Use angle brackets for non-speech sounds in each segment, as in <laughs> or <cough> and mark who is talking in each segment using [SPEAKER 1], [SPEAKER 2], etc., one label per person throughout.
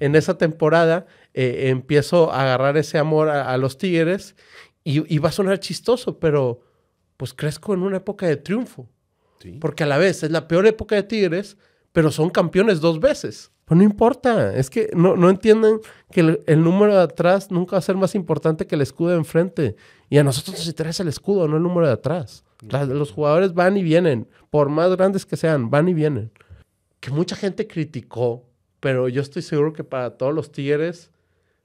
[SPEAKER 1] En esa temporada eh, empiezo a agarrar ese amor a, los Tigres y, va a sonar chistoso, pero pues crezco en una época de triunfo. Porque a la vez es la peor época de Tigres, pero son campeones dos veces. Pues no importa, es que no, entienden que el, número de atrás nunca va a ser más importante que el escudo de enfrente. Y a nosotros nos interesa el escudo, no el número de atrás. los jugadores van y vienen, por más grandes que sean, van y vienen. Que mucha gente criticó pero yo estoy seguro que para todos los Tigres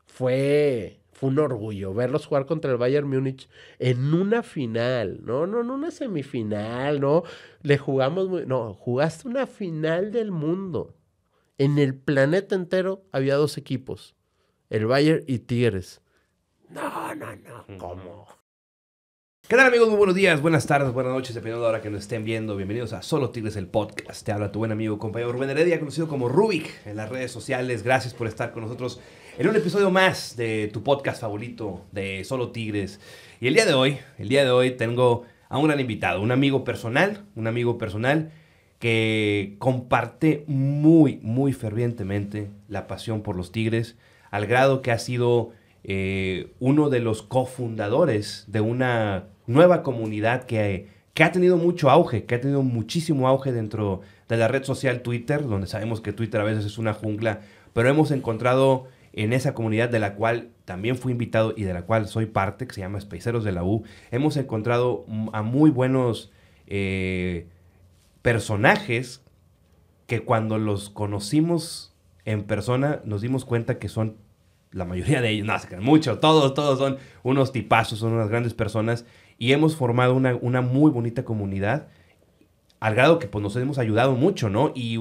[SPEAKER 1] fue, fue un orgullo verlos jugar contra el Bayern Múnich en una final, no, no, no una semifinal, no, le jugamos, no, jugaste una final del mundo. En el planeta entero había dos equipos, el Bayern y Tigres. No, no, no, ¿cómo?
[SPEAKER 2] ¿Qué tal amigos? Muy buenos días, buenas tardes, buenas noches, dependiendo de ahora que nos estén viendo. Bienvenidos a Solo Tigres el Podcast. Te habla tu buen amigo, compañero Rubén Heredia, conocido como Rubik en las redes sociales. Gracias por estar con nosotros en un episodio más de tu podcast favorito de Solo Tigres. Y el día de hoy, el día de hoy tengo a un gran invitado, un amigo personal, un amigo personal que comparte muy, muy fervientemente la pasión por los Tigres, al grado que ha sido eh, uno de los cofundadores de una nueva comunidad que, que ha tenido mucho auge, que ha tenido muchísimo auge dentro de la red social Twitter, donde sabemos que Twitter a veces es una jungla, pero hemos encontrado en esa comunidad de la cual también fui invitado y de la cual soy parte, que se llama Spaceros de la U, hemos encontrado a muy buenos eh, personajes que cuando los conocimos en persona nos dimos cuenta que son la mayoría de ellos, no, mucho, todos, todos son unos tipazos, son unas grandes personas y hemos formado una, una muy bonita comunidad, al grado que pues, nos hemos ayudado mucho, ¿no? Y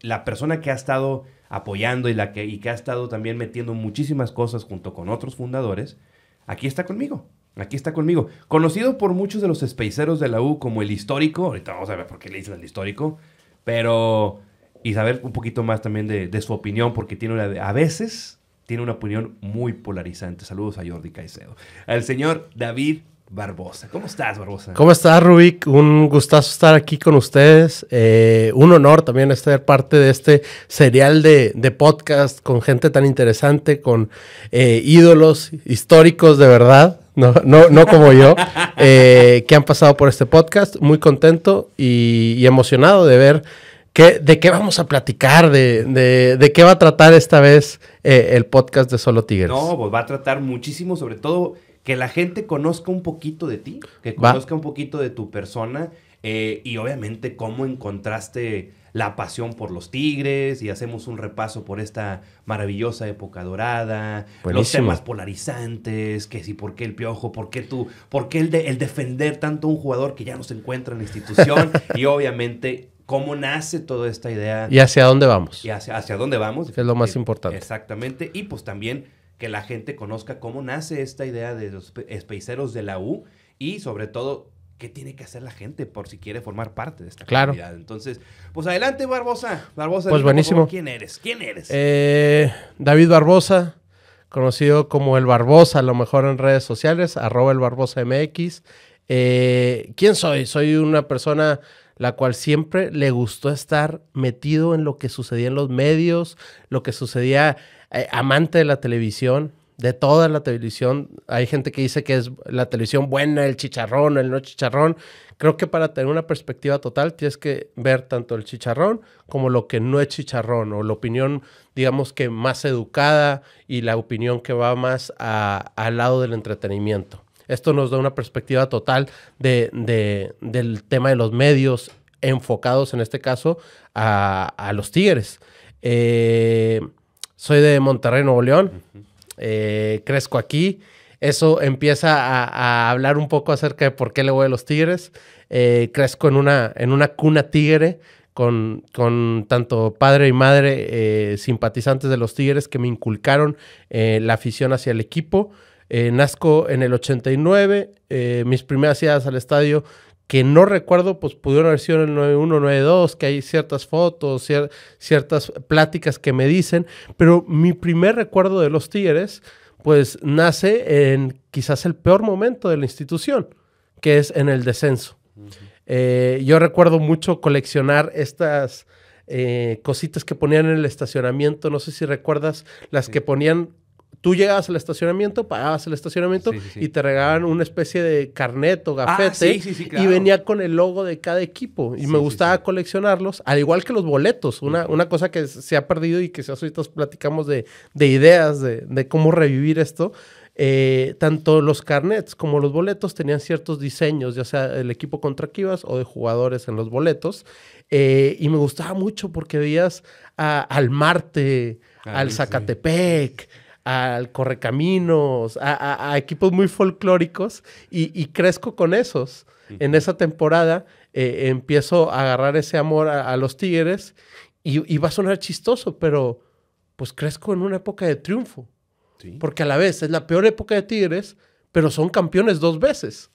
[SPEAKER 2] la persona que ha estado apoyando y, la que, y que ha estado también metiendo muchísimas cosas junto con otros fundadores, aquí está conmigo. Aquí está conmigo. Conocido por muchos de los espeiceros de la U como el histórico. Ahorita vamos a ver por qué le dicen el histórico. Pero. Y saber un poquito más también de, de su opinión, porque tiene una, a veces tiene una opinión muy polarizante. Saludos a Jordi Caicedo. Al señor David Barbosa. ¿Cómo estás, Barbosa? ¿Cómo estás,
[SPEAKER 1] Rubik? Un gustazo estar aquí con ustedes. Eh, un honor también estar parte de este serial de, podcast con gente tan interesante, con eh, ídolos históricos de verdad. No, no, no como yo, <laughs> eh, que han pasado por este podcast. Muy contento y, emocionado de ver de qué vamos a platicar, de, de qué va a tratar esta vez el podcast de Solo Tigres. No,
[SPEAKER 2] pues va a tratar muchísimo, sobre todo que la gente conozca un poquito de ti, que conozca un poquito de tu persona eh, y obviamente cómo encontraste la pasión por los Tigres y hacemos un repaso por esta maravillosa época dorada, los temas polarizantes, que si por qué el piojo, por qué tú, por qué el, el defender tanto a un jugador que ya no se encuentra en la institución <laughs> y obviamente cómo nace toda esta idea. Y hacia dónde vamos. Y hacia, hacia dónde vamos. Que es lo más eh, importante. Exactamente. Y pues también que la gente conozca cómo nace esta idea de los espeiceros de la U y sobre todo qué tiene que hacer la gente por si quiere formar parte de esta comunidad. Entonces, pues adelante Barbosa. Barbosa, pues buenísimo. ¿quién eres? ¿Quién eres?
[SPEAKER 1] Eh, David Barbosa, conocido como el Barbosa, a lo mejor en redes sociales, arroba el Barbosa MX. Eh, ¿Quién soy? Soy una persona la cual siempre le gustó estar metido en lo que sucedía en los medios, lo que sucedía eh, amante de la televisión, de toda la televisión. Hay gente que dice que es la televisión buena, el chicharrón, el no chicharrón. Creo que para tener una perspectiva total tienes que ver tanto el chicharrón como lo que no es chicharrón o la opinión, digamos que más educada y la opinión que va más al lado del entretenimiento. Esto nos da una perspectiva total de, del tema de los medios enfocados en este caso a, a los tigres. Eh, soy de Monterrey, Nuevo León. Eh, crezco aquí. Eso empieza a, hablar un poco acerca de por qué le voy a los Tigres. Eh, crezco en una, en una cuna tigre con, con tanto padre y madre eh, simpatizantes de los Tigres que me inculcaron la afición hacia el equipo. nazco en el 89. mis primeras ideas al estadio que no recuerdo, pues pudieron haber sido en el 92, que hay ciertas fotos, ciertas pláticas que me dicen, pero mi primer recuerdo de los Tigres, pues nace en quizás el peor momento de la institución, que es en el descenso. Eh, yo recuerdo mucho coleccionar estas... Eh, cositas que ponían en el estacionamiento, no sé si recuerdas, las que ponían tú llegabas al estacionamiento, pagabas el estacionamiento y te regalaban una especie de carnet o ah, gafete y venía con el logo de cada equipo y me gustaba coleccionarlos, al igual que los boletos, una, una cosa que se ha perdido y que si ahorita platicamos de, ideas de, cómo revivir esto. Eh, tanto los carnets como los boletos tenían ciertos diseños, ya sea el equipo contra Kivas o de jugadores en los boletos. Eh, y me gustaba mucho porque veías ah, al Marte, al Zacatepec, al correcaminos, a, a, equipos muy folclóricos y, y crezco con esos. En esa temporada eh, empiezo a agarrar ese amor a, los Tigres y, va a sonar chistoso, pero pues crezco en una época de triunfo. Porque a la vez es la peor época de Tigres, pero son campeones dos veces.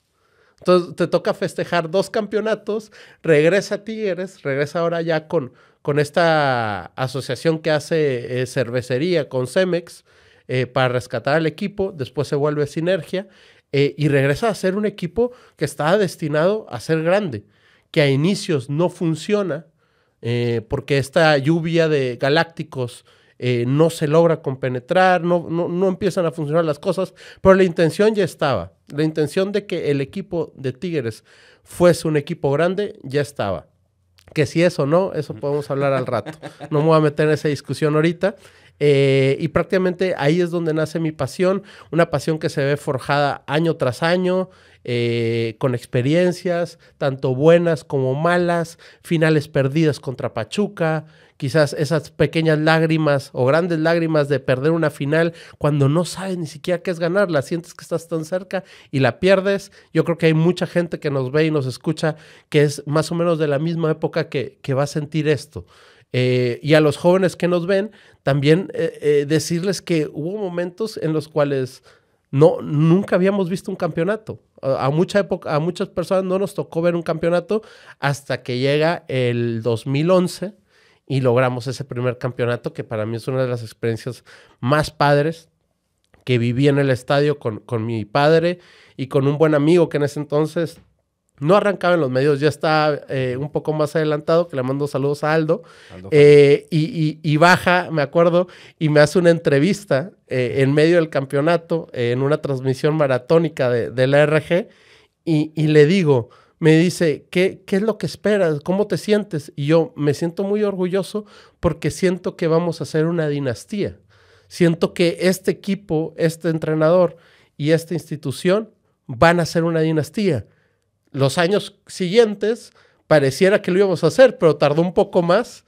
[SPEAKER 1] Entonces te toca festejar dos campeonatos, regresa Tigres, regresa ahora ya con, con esta asociación que hace eh, cervecería con Cemex, eh, para rescatar al equipo, después se vuelve sinergia eh, y regresa a ser un equipo que estaba destinado a ser grande, que a inicios no funciona eh, porque esta lluvia de galácticos no se logra compenetrar, no, no, no empiezan a funcionar las cosas, pero la intención ya estaba, la intención de que el equipo de Tigres fuese un equipo grande ya estaba. Que si eso no, eso podemos hablar al rato. No me voy a meter en esa discusión ahorita. Eh, y prácticamente ahí es donde nace mi pasión, una pasión que se ve forjada año tras año, eh, con experiencias, tanto buenas como malas, finales perdidas contra Pachuca, quizás esas pequeñas lágrimas o grandes lágrimas de perder una final cuando no sabes ni siquiera qué es ganarla, sientes que estás tan cerca y la pierdes. Yo creo que hay mucha gente que nos ve y nos escucha que es más o menos de la misma época que va a sentir esto. Eh, y a los jóvenes que nos ven, también eh, eh, decirles que hubo momentos en los cuales no, nunca habíamos visto un campeonato. A, mucha a muchas personas no nos tocó ver un campeonato hasta que llega el 2011 y logramos ese primer campeonato que para mí es una de las experiencias más padres que viví en el estadio con mi padre y con un buen amigo que en ese entonces no arrancaba en los medios, ya está eh, un poco más adelantado, que le mando saludos a Aldo. Eh, y, baja, me acuerdo, y me hace una entrevista eh, en medio del campeonato, en una transmisión maratónica de, la RG, y, le digo, me dice, ¿qué, ¿qué es lo que esperas? ¿Cómo te sientes? Y yo me siento muy orgulloso porque siento que vamos a hacer una dinastía. Siento que este equipo, este entrenador y esta institución van a ser una dinastía los años siguientes pareciera que lo íbamos a hacer, pero tardó un poco más,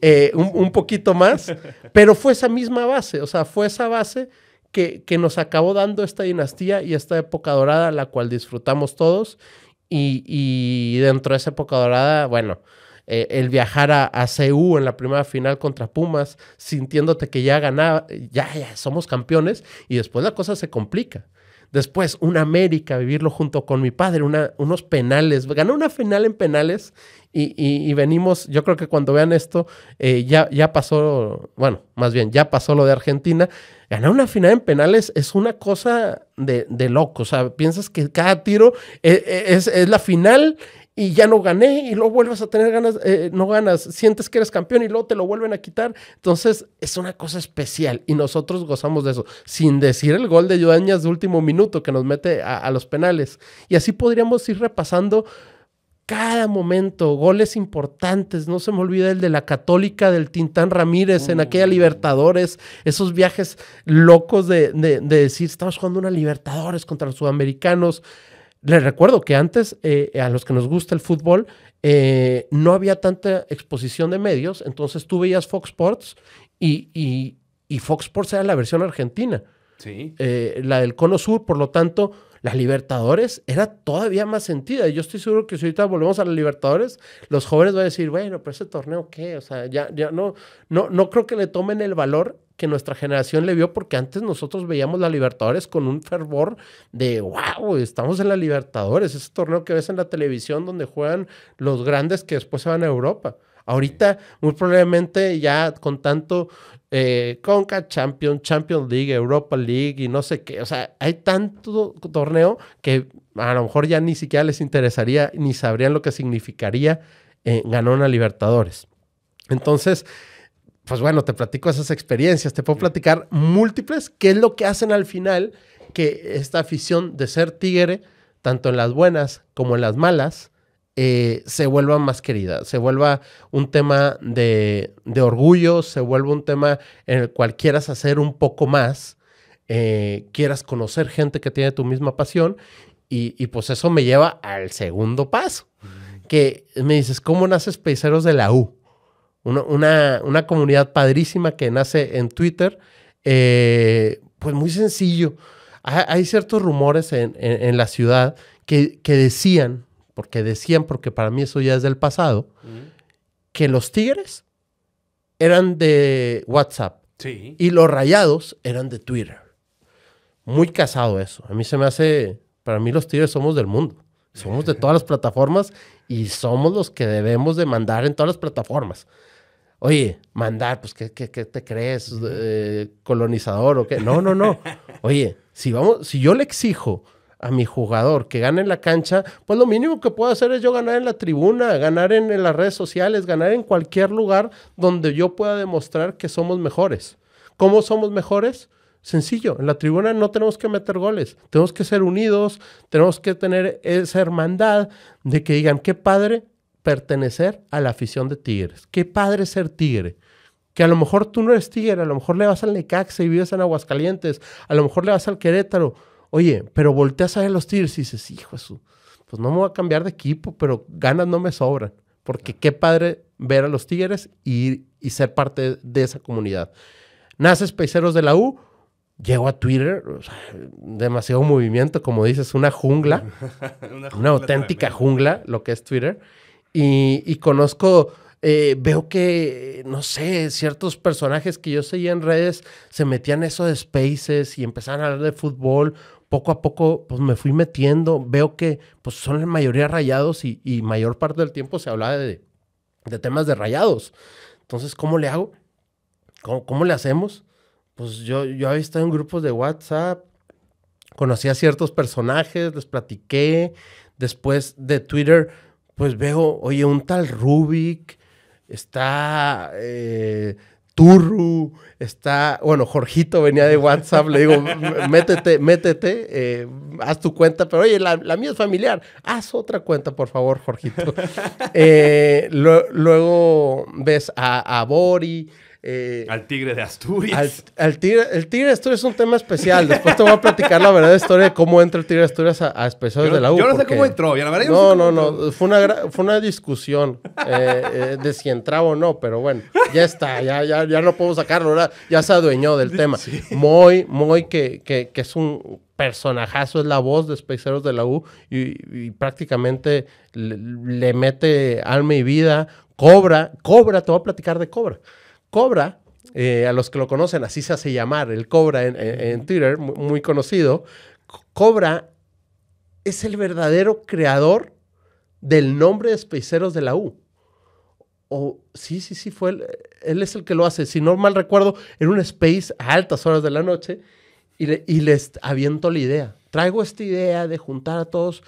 [SPEAKER 1] eh, un, poquito más, <laughs> pero fue esa misma base, o sea, fue esa base que, que, nos acabó dando esta dinastía y esta época dorada, la cual disfrutamos todos, y, dentro de esa época dorada, bueno, eh, el viajar a, a CU en la primera final contra Pumas, sintiéndote que ya ganaba, ya, ya somos campeones, y después la cosa se complica. Después, un América, vivirlo junto con mi padre, unos penales. Ganó una final en penales y, venimos, yo creo que cuando vean esto, eh, ya, ya pasó, bueno, más bien, ya pasó lo de Argentina. Ganar una final en penales es una cosa de, loco. O sea, piensas que cada tiro eh, eh, es la final y ya no gané y luego vuelves a tener ganas, eh, no ganas, sientes que eres campeón y luego te lo vuelven a quitar. Entonces es una cosa especial y nosotros gozamos de eso, sin decir el gol de Yudañas de último minuto que nos mete a, los penales. Y así podríamos ir repasando cada momento, goles importantes, no se me olvida el de la católica del Tintán Ramírez en aquella mm. Libertadores, esos viajes locos de, de, de decir, estamos jugando una Libertadores contra los sudamericanos, les recuerdo que antes, eh, a los que nos gusta el fútbol, eh, no había tanta exposición de medios, entonces tú veías Fox Sports y, Fox Sports era la versión argentina. Sí. Eh, la del Cono Sur, por lo tanto, las Libertadores era todavía más sentida. Yo estoy seguro que si ahorita volvemos a la Libertadores, los jóvenes van a decir, bueno, pero ese torneo qué, o sea, ya, ya no, no, no creo que le tomen el valor que nuestra generación le vio, porque antes nosotros veíamos la Libertadores con un fervor de, wow, estamos en la Libertadores, ese torneo que ves en la televisión donde juegan los grandes que después se van a Europa. Ahorita, muy probablemente ya con tanto eh, Conca Champions, Champions League, Europa League y no sé qué. O sea, hay tanto torneo que a lo mejor ya ni siquiera les interesaría ni sabrían lo que significaría eh, ganar una Libertadores. Entonces, pues bueno, te platico esas experiencias, te puedo platicar múltiples, qué es lo que hacen al final que esta afición de ser tigre, tanto en las buenas como en las malas, eh, se vuelva más querida, se vuelva un tema de, orgullo, se vuelva un tema en el cual quieras hacer un poco más, eh, quieras conocer gente que tiene tu misma pasión y, pues eso me lleva al segundo paso, que me dices, ¿cómo naces Paiseros de la U? Una, comunidad padrísima que nace en Twitter, eh, pues muy sencillo. Hay, ciertos rumores en, la ciudad que, que decían porque decían, porque para mí eso ya es del pasado, que los Tigres eran de WhatsApp y los Rayados eran de Twitter. Muy casado eso. A mí se me hace, para mí los Tigres somos del mundo. Somos de todas las plataformas y somos los que debemos de mandar en todas las plataformas. Oye, mandar, pues, ¿qué, te crees? Eh, ¿Colonizador o qué? No, no, no. <laughs> Oye, si, vamos, si yo le exijo a mi jugador que gane en la cancha, pues lo mínimo que puedo hacer es yo ganar en la tribuna, ganar en, las redes sociales, ganar en cualquier lugar donde yo pueda demostrar que somos mejores. ¿Cómo somos mejores? Sencillo, en la tribuna no tenemos que meter goles, tenemos que ser unidos, tenemos que tener esa hermandad de que digan, qué padre pertenecer a la afición de Tigres, qué padre ser Tigre, que a lo mejor tú no eres Tigre, a lo mejor le vas al Necaxa y vives en Aguascalientes, a lo mejor le vas al Querétaro, Oye, pero volteas a ver los Tigres y dices, hijo, su... pues no me voy a cambiar de equipo, pero ganas no me sobran. Porque qué padre ver a los Tigres y, y ser parte de esa comunidad. Naces Paiseros de la U, llego a Twitter, demasiado movimiento, como dices, una jungla, <laughs> una, auténtica jungla, lo que es Twitter. Y, conozco, eh, veo que, no sé, ciertos personajes que yo seguía en redes se metían eso de spaces y empezaban a hablar de fútbol, poco a poco pues me fui metiendo, veo que pues son la mayoría rayados y, mayor parte del tiempo se hablaba de, temas de rayados. Entonces, ¿cómo le hago? ¿Cómo, le hacemos? Pues yo, yo había estado en grupos de WhatsApp, conocí a ciertos personajes, les platiqué, después de Twitter, pues veo, oye, un tal Rubik, está... Eh, Turru, está, bueno, Jorgito venía de WhatsApp, le digo, métete, métete, eh, haz tu cuenta, pero oye, la, mía es familiar, haz otra cuenta, por favor, Jorgito. <laughs> Eh, luego ves a, a Bori, eh, al Tigre de Asturias. el Tigre de Asturias es un tema especial. Después te voy a platicar la verdadera historia de cómo entra el Tigre de Asturias a, a de la U. Yo no sé cómo entró. no, no, no, Fue una, discusión eh, eh, de si entraba o no, pero bueno, ya está. Ya, ya, no puedo sacarlo. Ya se adueñó del tema. Muy, Moy, Moy, que, es un personajazo, es la voz de Especeros de la U y, prácticamente le, le, mete alma y vida. Cobra, cobra, te voy a platicar de Cobra. Cobra, eh, a los que lo conocen, así se hace llamar, el Cobra en, Twitter, muy, conocido, Cobra es el verdadero creador del nombre de Spaceros de la U. O sí, sí, sí, fue él. es el que lo hace. Si no mal recuerdo, en un space a altas horas de la noche y, y les aviento la idea. Traigo esta idea de juntar a todos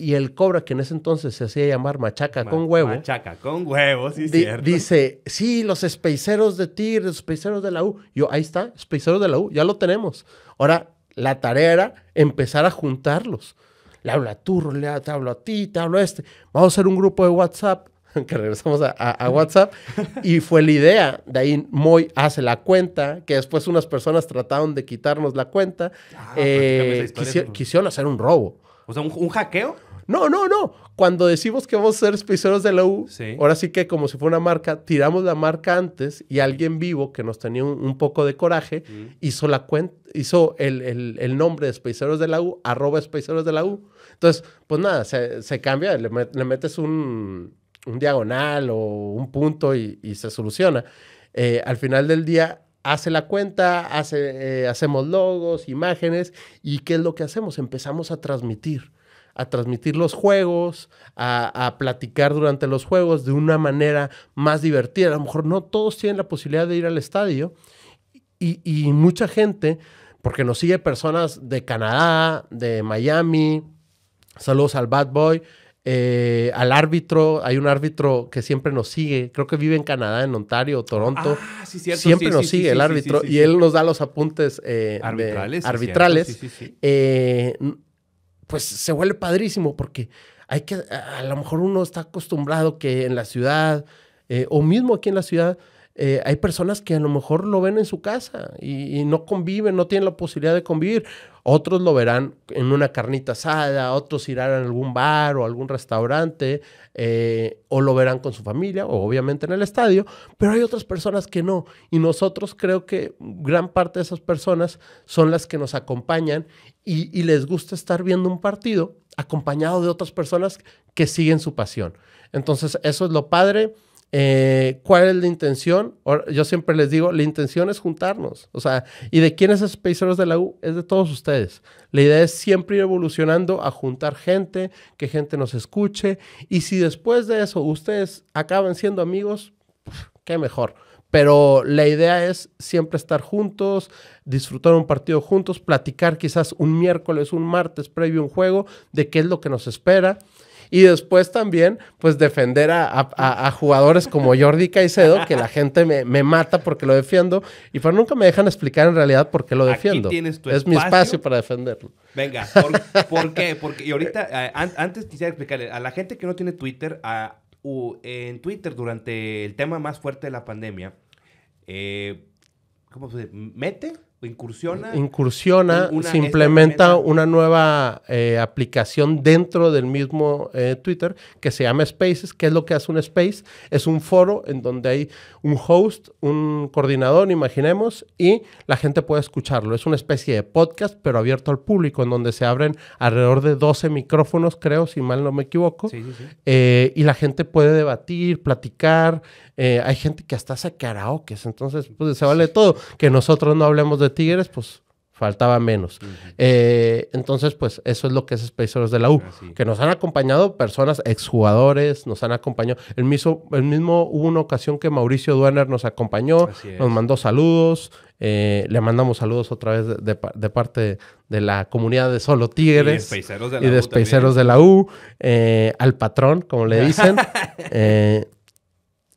[SPEAKER 1] y el cobra, que en ese entonces se hacía llamar machaca con huevo. Machaca
[SPEAKER 2] con huevo, sí, cierto.
[SPEAKER 1] Dice, sí, los espeiceros de TIR, los espeiceros de la U. Yo, ahí está, espeiceros de la U, ya lo tenemos. Ahora, la tarea era empezar a juntarlos. Le hablo a Turro, le hablo a ti, te hablo a este. Vamos a hacer un grupo de WhatsApp, <laughs> que regresamos a, WhatsApp. <laughs> y fue la idea. De ahí Moy hace la cuenta, que después unas personas trataron de quitarnos la cuenta. Ah, eh, quisieron hacer un robo. O sea, un, un hackeo. No, no, no. Cuando decimos que vamos a ser Spaceros de la U, ahora sí que como si fuera una marca, tiramos la marca antes y alguien vivo que nos tenía un, poco de coraje mm. hizo la cuenta, hizo el, nombre de Spaceros de la U, arroba Spaceros de la U. Entonces, pues nada, se, cambia, le, metes un, diagonal o un punto y, se soluciona. Eh, al final del día, hace la cuenta, hace, eh, hacemos logos, imágenes, y ¿qué es lo que hacemos? Empezamos a transmitir a transmitir los juegos, a, platicar durante los juegos de una manera más divertida. A lo mejor no todos tienen la posibilidad de ir al estadio y, mucha gente, porque nos sigue personas de Canadá, de Miami, saludos al Bad Boy. Eh, al árbitro, hay un árbitro que siempre nos sigue, creo que vive en Canadá, en Ontario, Toronto. Siempre nos sigue el árbitro y él nos da los apuntes eh, arbitrales pues se vuelve padrísimo porque hay que, a, lo mejor uno está acostumbrado que en la ciudad, eh, o mismo aquí en la ciudad, eh, hay personas que a lo mejor lo ven en su casa y, no conviven, no tienen la posibilidad de convivir. Otros lo verán en una carnita asada, otros irán a algún bar o algún restaurante, eh, o lo verán con su familia, o obviamente en el estadio, pero hay otras personas que no. Y nosotros creo que gran parte de esas personas son las que nos acompañan y les gusta estar viendo un partido acompañado de otras personas que siguen su pasión. Entonces, eso es lo padre. Eh, ¿Cuál es la intención? Yo siempre les digo, la intención es juntarnos. O sea, ¿y de quién es Heroes de la U? Es de todos ustedes. La idea es siempre ir evolucionando a juntar gente, que gente nos escuche. Y si después de eso ustedes acaban siendo amigos, qué mejor. Pero la idea es siempre estar juntos, disfrutar un partido juntos, platicar quizás un miércoles, un martes previo a un juego de qué es lo que nos espera. Y después también, pues defender a, jugadores como Jordi Caicedo, que la gente me, mata porque lo defiendo. Y pero nunca me dejan explicar en realidad por qué lo defiendo. tienes tu es mi espacio para defenderlo. Venga,
[SPEAKER 2] ¿por, qué? Porque, y ahorita, eh, antes quisiera explicarle, a la gente que no tiene Twitter, a, en Twitter durante el tema más fuerte de la pandemia, eh, ¿cómo se dice? ¿Mete? incursiona. Incursiona, se implementa
[SPEAKER 1] una nueva eh, aplicación dentro del mismo eh, Twitter que se llama Spaces. ¿Qué es lo que hace un space? Es un foro en donde hay un host, un coordinador, imaginemos, y la gente puede escucharlo. Es una especie de podcast, pero abierto al público, en donde se abren alrededor de 12 micrófonos, creo, si mal no me equivoco. Eh, y la gente puede debatir, platicar, eh, hay gente que hasta hace karaoke, entonces pues, se vale todo. Que nosotros no hablemos de Tigres, pues faltaba menos. Eh, entonces, pues eso es lo que es Space de la U, ah, que nos han acompañado personas, exjugadores, nos han acompañado. El mismo, el mismo hubo una ocasión que Mauricio Duener nos acompañó, nos mandó saludos, eh, le mandamos saludos otra vez de, parte de la comunidad de Solo Tigres y de Space de la U, de la U al patrón, como le dicen. <laughs>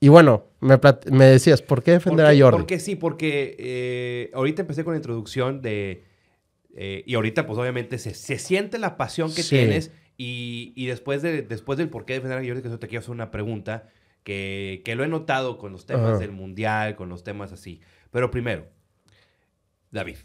[SPEAKER 1] Y bueno, me, decías, ¿por qué defender a Jordi? Porque
[SPEAKER 2] sí, porque eh, ahorita empecé con la introducción de... Eh, y ahorita, pues obviamente, se, siente la pasión que tienes. Y, después, de, después del por qué defender a Jordi, que eso te quiero hacer una pregunta que, lo he notado con los temas del mundial, con los temas así. Pero primero, David,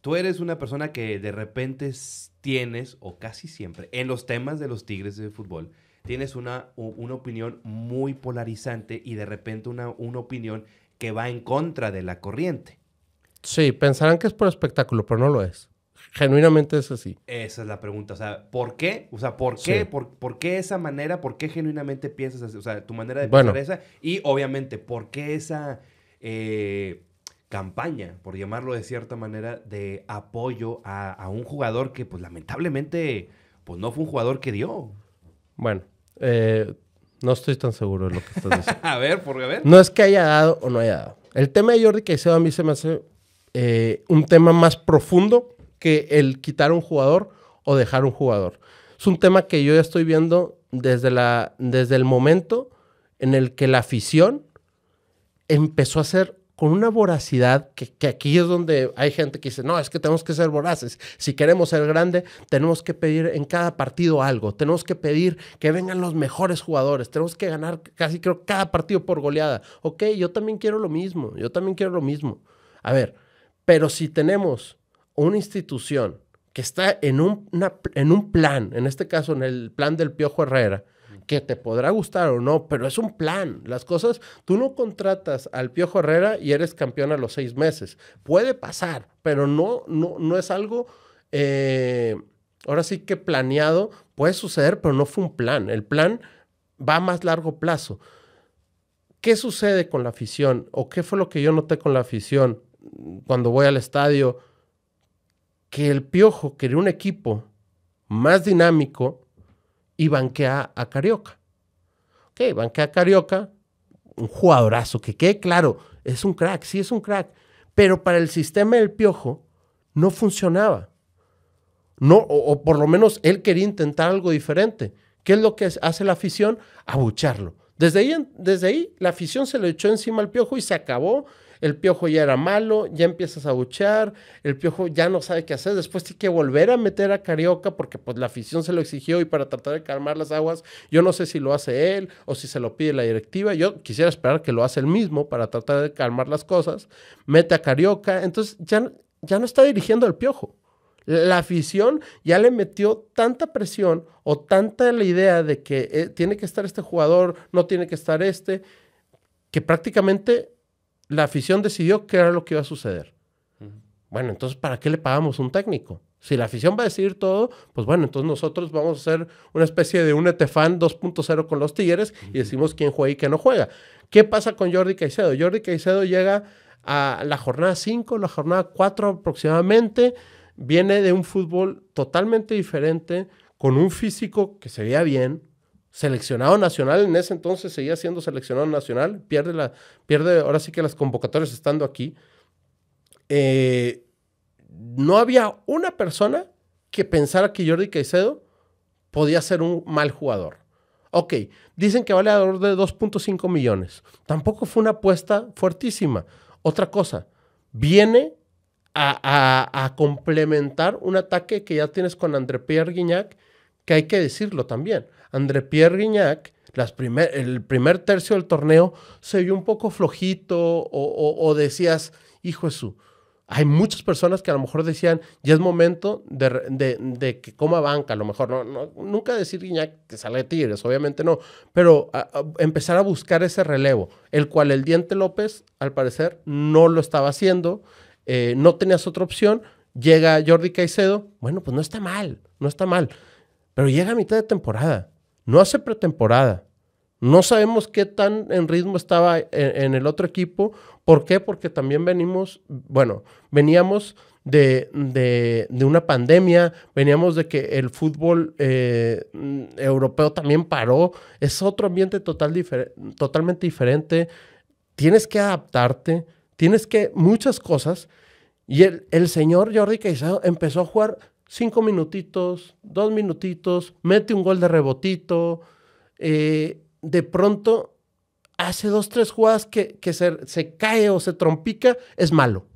[SPEAKER 2] tú eres una persona que de repente tienes, o casi siempre, en los temas de los Tigres de fútbol, tienes una, una opinión muy polarizante y de repente una, una opinión que va en contra de la corriente.
[SPEAKER 1] Sí, pensarán que es por espectáculo, pero no lo es. Genuinamente es así.
[SPEAKER 2] Esa es la pregunta. O sea, ¿por qué? O sea, ¿por qué? Por, qué esa manera? ¿Por qué genuinamente piensas así? O sea, tu manera de pensar esa. Y obviamente, ¿por qué esa eh, campaña, por llamarlo de cierta manera, de apoyo a, un jugador que, pues lamentablemente, pues no fue un
[SPEAKER 1] jugador que dio? Bueno, eh, no estoy tan seguro de lo que estás diciendo. <laughs> a ver, porque a ver. No es que haya dado o no haya dado. El tema de Jordi Caicedo a mí se me hace eh, un tema más profundo que el quitar un jugador o dejar un jugador. Es un tema que yo ya estoy viendo desde, la, desde el momento en el que la afición empezó a ser con una voracidad que, aquí es donde hay gente que dice, no, es que tenemos que ser voraces. Si queremos ser grande, tenemos que pedir en cada partido algo, tenemos que pedir que vengan los mejores jugadores, tenemos que ganar casi creo cada partido por goleada. Ok, yo también quiero lo mismo, yo también quiero lo mismo. A ver, pero si tenemos una institución que está en un, en un plan, en este caso en el plan del Piojo Herrera, que te podrá gustar o no, pero es un plan. Las cosas, tú no contratas al Piojo Herrera y eres campeón a los seis meses. Puede pasar, pero no, no, no es algo, eh, ahora sí que planeado, puede suceder, pero no fue un plan. El plan va a más largo plazo. ¿Qué sucede con la afición? ¿O qué fue lo que yo noté con la afición cuando voy al estadio? Que el Piojo quería un equipo más dinámico, y banquea a Carioca. Ok, banquea a Carioca, un jugadorazo, que quede claro, es un crack, sí es un crack, pero para el sistema del piojo no funcionaba. No, o, por lo menos él quería intentar algo diferente. ¿Qué es lo que hace la afición? Abucharlo. Desde ahí, desde ahí, la afición se le echó encima al piojo y se acabó el piojo ya era malo, ya empiezas a buchear, el piojo ya no sabe qué hacer, después tiene que volver a meter a Carioca porque pues la afición se lo exigió y para tratar de calmar las aguas, yo no sé si lo hace él o si se lo pide la directiva, yo quisiera esperar que lo hace él mismo para tratar de calmar las cosas, mete a Carioca, entonces ya, ya no está dirigiendo al piojo. La afición ya le metió tanta presión o tanta la idea de que eh, tiene que estar este jugador, no tiene que estar este, que prácticamente la afición decidió qué era lo que iba a suceder. Bueno, entonces, ¿para qué le pagamos un técnico? Si la afición va a decidir todo, pues bueno, entonces nosotros vamos a hacer una especie de un etfan 2.0 con los Tigres y decimos quién juega y quién no juega. ¿Qué pasa con Jordi Caicedo? Jordi Caicedo llega a la jornada 5, la jornada 4 aproximadamente, viene de un fútbol totalmente diferente, con un físico que se veía bien, seleccionado nacional, en ese entonces seguía siendo seleccionado nacional, pierde, la, pierde ahora sí que las convocatorias estando aquí. Eh, no había una persona que pensara que Jordi Caicedo podía ser un mal jugador. Ok, dicen que vale alrededor de 2.5 millones. Tampoco fue una apuesta fuertísima. Otra cosa, viene a, a complementar un ataque que ya tienes con André Pierre Guignac, que hay que decirlo también. André Pierre Guignac, el primer tercio del torneo se vio un poco flojito o, decías, hijo Jesús, Hay muchas personas que a lo mejor decían, ya es momento de, que coma banca, a lo mejor. No, nunca decir Guignac que sale de Tigres, obviamente no. Pero empezar a buscar ese relevo, el cual el Diente López, al parecer, no lo estaba haciendo. Eh, no tenías otra opción. Llega Jordi Caicedo. Bueno, pues no está mal, no está mal. Pero llega a mitad de temporada no hace pretemporada. No sabemos qué tan en ritmo estaba en, el otro equipo. ¿Por qué? Porque también venimos, bueno, veníamos de, una pandemia, veníamos de que el fútbol eh, europeo también paró. Es otro ambiente total totalmente diferente. Tienes que adaptarte, tienes que muchas cosas. Y el, el señor Jordi Caizado empezó a jugar cinco minutitos, dos minutitos, mete un gol de rebotito, eh, de pronto hace dos, tres jugadas que, que se, se, cae o se trompica, es malo.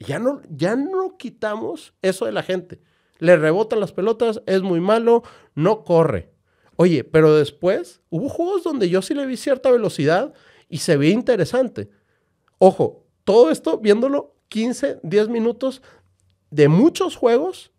[SPEAKER 1] Ya no, ya no quitamos eso de la gente. Le rebotan las pelotas, es muy malo, no corre. Oye, pero después hubo juegos donde yo sí le vi cierta velocidad y se ve interesante. Ojo, todo esto viéndolo 15, 10 minutos de muchos juegos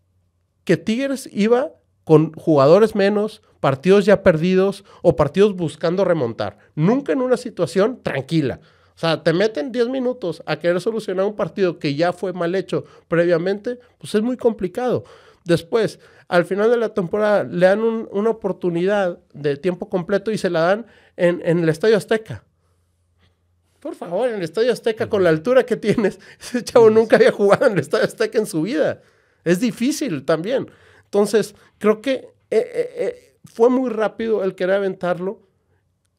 [SPEAKER 1] que Tigres iba con jugadores menos, partidos ya perdidos o partidos buscando remontar. Nunca en una situación tranquila. O sea, te meten 10 minutos a querer solucionar un partido que ya fue mal hecho previamente, pues es muy complicado. Después, al final de la temporada, le dan una oportunidad de tiempo completo y se la dan en, en el Estadio Azteca. Por favor, en el Estadio Azteca, con la altura que tienes, <laughs> ese chavo nunca había jugado en el Estadio Azteca en su vida. Es difícil también. Entonces, creo que eh, eh, eh, fue muy rápido el querer aventarlo.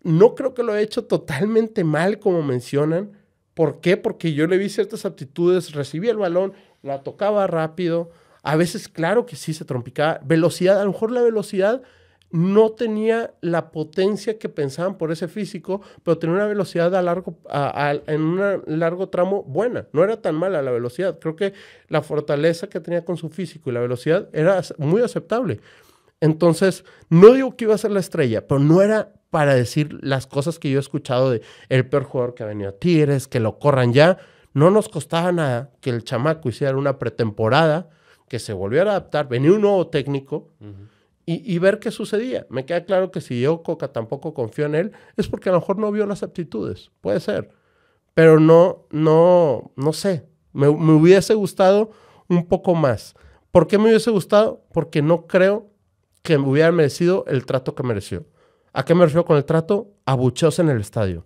[SPEAKER 1] No creo que lo he hecho totalmente mal, como mencionan. ¿Por qué? Porque yo le vi ciertas aptitudes, recibí el balón, la tocaba rápido. A veces, claro que sí, se trompicaba. Velocidad, a lo mejor la velocidad no tenía la potencia que pensaban por ese físico, pero tenía una velocidad a largo, en un largo tramo buena. No era tan mala la velocidad. Creo que la fortaleza que tenía con su físico y la velocidad era muy aceptable. Entonces, no digo que iba a ser la estrella, pero no era para decir las cosas que yo he escuchado de el peor jugador que ha venido a Tigres, que lo corran ya. No nos costaba nada que el chamaco hiciera una pretemporada, que se volviera a adaptar, venía un nuevo técnico y, ver qué sucedía. Me queda claro que si yo, Coca, tampoco confío en él, es porque a lo mejor no vio las aptitudes. Puede ser. Pero no, no, no sé. Me, hubiese gustado un poco más. ¿Por qué me hubiese gustado? Porque no creo que me hubiera merecido el trato que mereció. ¿A qué me refiero con el trato? Abucheos en el estadio.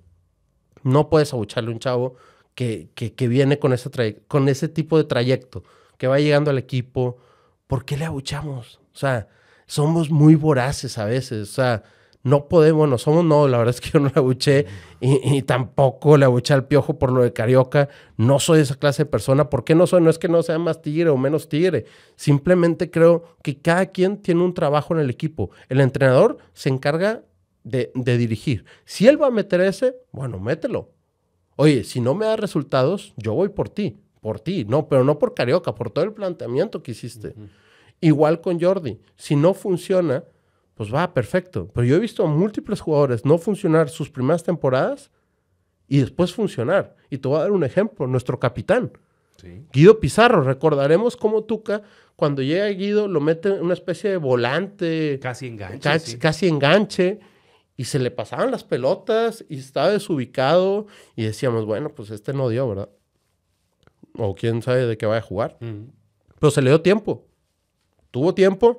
[SPEAKER 1] No puedes abucharle a un chavo que, que, viene con ese, con ese tipo de trayecto, que va llegando al equipo. ¿Por qué le abuchamos? O sea, somos muy voraces a veces. O sea, no podemos, no somos, no, la verdad es que yo no la abuché y, tampoco la abuché al piojo por lo de Carioca. No soy esa clase de persona. ¿Por qué no soy? No es que no sea más tigre o menos tigre. Simplemente creo que cada quien tiene un trabajo en el equipo. El entrenador se encarga de, dirigir. Si él va a meter ese, bueno, mételo. Oye, si no me da resultados, yo voy por ti, por ti. No, pero no por Carioca, por todo el planteamiento que hiciste. Igual con Jordi. Si no funciona, pues va, perfecto. Pero yo he visto a múltiples jugadores no funcionar sus primeras temporadas y después funcionar. Y te voy a dar un ejemplo, nuestro capitán. Guido Pizarro, recordaremos cómo Tuca, cuando llega Guido, lo mete en una especie de volante. Casi enganche. Casi, enganche. Y se le pasaban las pelotas y estaba desubicado. Y decíamos, bueno, pues este no dio, ¿verdad? O quién sabe de qué va a jugar. Pero se le dio tiempo tuvo tiempo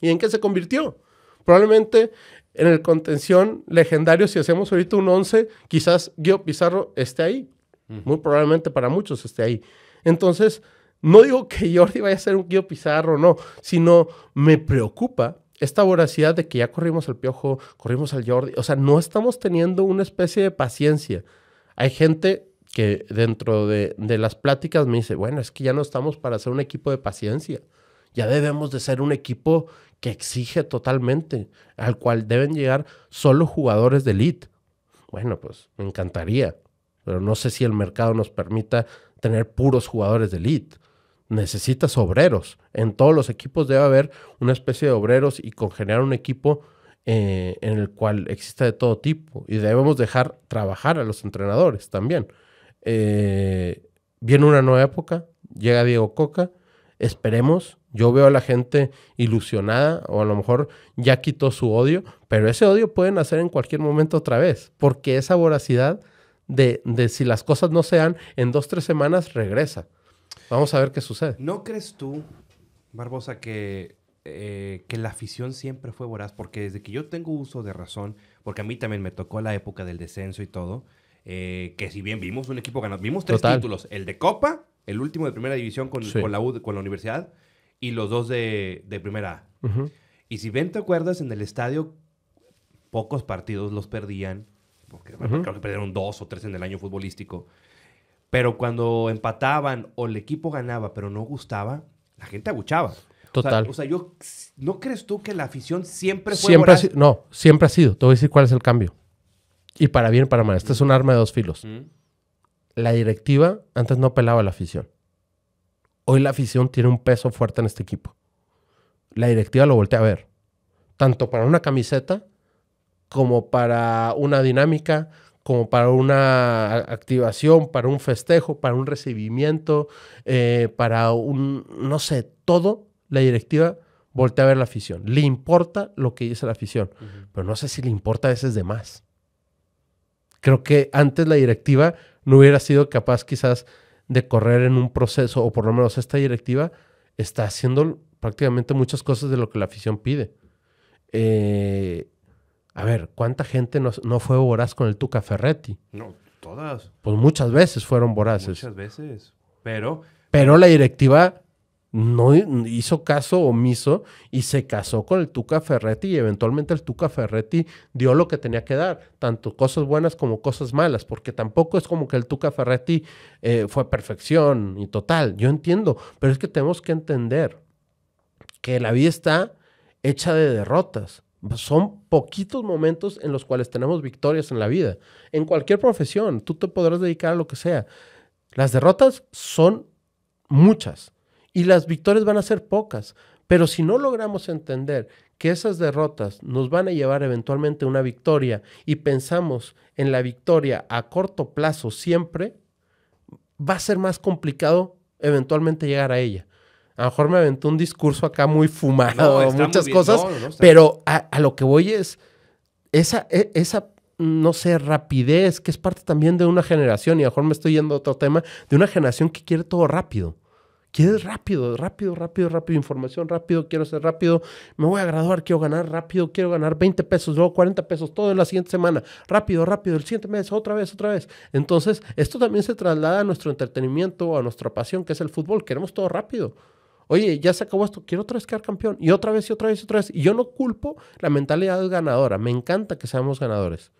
[SPEAKER 1] y en qué se convirtió. Probablemente en el contención legendario, si hacemos ahorita un 11, quizás Guido Pizarro esté ahí. Muy probablemente para muchos esté ahí. Entonces, no digo que <laughs> Jordi vaya a ser un Guido Pizarro, no, sino me preocupa esta voracidad de que ya corrimos al Piojo, corrimos al Jordi. O sea, no estamos teniendo una especie de paciencia. Hay gente que dentro de, de las pláticas me dice, bueno, es que ya no estamos para hacer un equipo de paciencia ya debemos de ser un equipo que exige totalmente, al cual deben llegar solo jugadores de elite. Bueno, pues me encantaría, pero no sé si el mercado nos permita tener puros jugadores de elite. Necesitas obreros. En todos los equipos debe haber una especie de obreros y generar un equipo eh, en el cual exista de todo tipo. Y debemos dejar trabajar a los entrenadores también. Eh, viene una nueva época, llega Diego Coca, esperemos yo veo a la gente ilusionada o a lo mejor ya quitó su odio, pero ese odio puede nacer en cualquier momento otra vez, porque esa voracidad de, si las cosas no se dan, en dos, tres semanas regresa. Vamos a ver qué sucede.
[SPEAKER 2] ¿No crees tú, Barbosa, que, eh, que la afición siempre fue voraz? Porque desde que yo tengo uso de razón, porque a mí también me tocó la época del descenso y todo, eh, que si bien vimos un equipo ganado, vimos tres títulos, el de Copa, el último de primera división con, con la con la universidad, y los dos de, primera A. Y si bien te acuerdas, en el estadio pocos partidos los perdían, porque creo que perdieron dos o tres en el año futbolístico. Pero cuando empataban o el equipo ganaba, pero no gustaba, la gente aguchaba. Total. O sea, yo, ¿no crees tú que la afición siempre fue siempre
[SPEAKER 1] No, siempre ha sido. Te voy a decir cuál es el cambio. Y para bien, para mal. esto es un arma de dos filos. La directiva antes no pelaba la afición. Hoy la afición tiene un peso fuerte en este equipo. La directiva lo voltea a ver. Tanto para una camiseta como para una dinámica, como para una activación, para un festejo, para un recibimiento, eh, para un, no sé, todo, la directiva voltea a ver la afición. Le importa lo que dice la afición, pero no sé si le importa a veces de más. Creo que antes la directiva no hubiera sido capaz quizás de correr en un proceso, o por lo menos esta directiva, está haciendo prácticamente muchas cosas de lo que la afición pide. Eh, a ver, ¿cuánta gente no, fue voraz con el Tuca Ferretti? No, todas. Pues muchas veces fueron voraces. Muchas
[SPEAKER 2] veces. Pero.
[SPEAKER 1] Pero la directiva no hizo caso omiso y se casó con el Tuca Ferretti y eventualmente el Tuca Ferretti dio lo que tenía que dar, tanto cosas buenas como cosas malas, porque tampoco es como que el Tuca Ferretti eh, fue perfección y total, yo entiendo, pero es que tenemos que entender que la vida está hecha de derrotas. Son poquitos momentos en los cuales tenemos victorias en la vida. En cualquier profesión, tú te podrás dedicar a lo que sea. Las derrotas son muchas y las victorias van a ser pocas. Pero si no logramos entender que esas derrotas nos van a llevar eventualmente a una victoria y pensamos en la victoria a corto plazo siempre, va a ser más complicado eventualmente llegar a ella. A lo mejor me aventó un discurso acá muy fumado, muchas cosas, pero a, lo que voy es esa, e, esa, no sé, rapidez que es parte también de una generación, y a lo mejor me estoy yendo a otro tema, de una generación que quiere todo rápido. Quieres rápido, rápido, rápido, rápido, información rápido, quiero ser rápido, me voy a graduar, quiero ganar rápido, quiero ganar 20 pesos, luego 40 pesos, todo en la siguiente semana, rápido, rápido, el siguiente mes, otra vez, otra vez. Entonces, esto también se traslada a nuestro entretenimiento, a nuestra pasión, que es el fútbol, queremos todo rápido. Oye, ya se acabó esto, quiero otra vez quedar campeón, y otra vez, y otra vez, y otra vez. Y yo no culpo la mentalidad de ganadora, me encanta que seamos ganadores.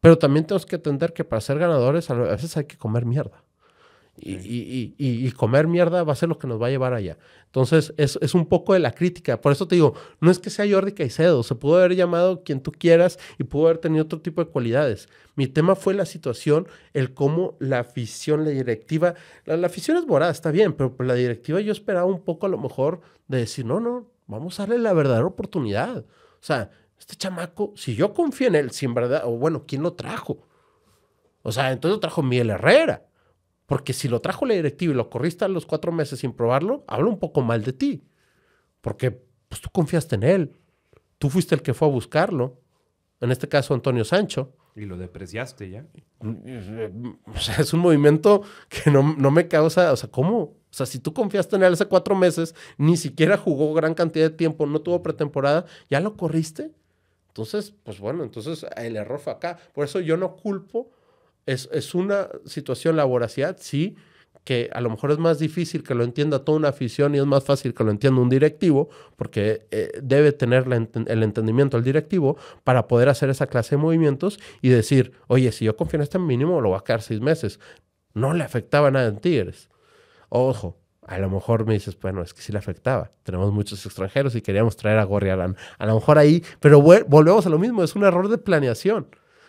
[SPEAKER 1] Pero también tenemos que entender que para ser ganadores a veces hay que comer mierda. Y, comer mierda va a ser lo que nos va a llevar allá. Entonces, es, un poco de la crítica. Por eso te digo, no es que sea Jordi Caicedo, se pudo haber llamado quien tú quieras y pudo haber tenido otro tipo de cualidades. Mi tema fue la situación, el cómo la afición, la directiva, la, afición es morada, está bien, pero por pues la directiva yo esperaba un poco a lo mejor de decir, no, no, vamos a darle la verdadera oportunidad. O sea, este chamaco, si yo confío en él, si en verdad, o bueno, ¿quién lo trajo? O sea, entonces lo trajo Miguel Herrera. Porque si lo trajo la directiva y lo corriste a los cuatro meses sin probarlo, habla un poco mal de ti. Porque pues, tú confiaste en él. Tú fuiste el que fue a buscarlo. En este caso, Antonio Sancho.
[SPEAKER 2] Y lo depreciaste ya.
[SPEAKER 1] O <laughs> sea, es un movimiento que no, no me causa. O sea, ¿cómo? O sea, si tú confiaste en él hace cuatro meses, ni siquiera jugó gran cantidad de tiempo, no tuvo pretemporada, ¿ya lo corriste? Entonces, pues bueno, entonces el error fue acá. Por eso yo no culpo es, una situación, la voracidad, sí, que a lo mejor es más difícil que lo entienda toda una afición y es más fácil que lo entienda un directivo, porque eh, debe tener el entendimiento el directivo para poder hacer esa clase de movimientos y decir, oye, si yo confío en este mínimo, lo va a quedar seis meses. No le afectaba nada en Tigres. Ojo, a lo mejor me dices, bueno, es que sí le afectaba. Tenemos muchos extranjeros y queríamos traer a Gorriarán. A lo mejor ahí, pero volvemos a lo mismo, es un error de planeación.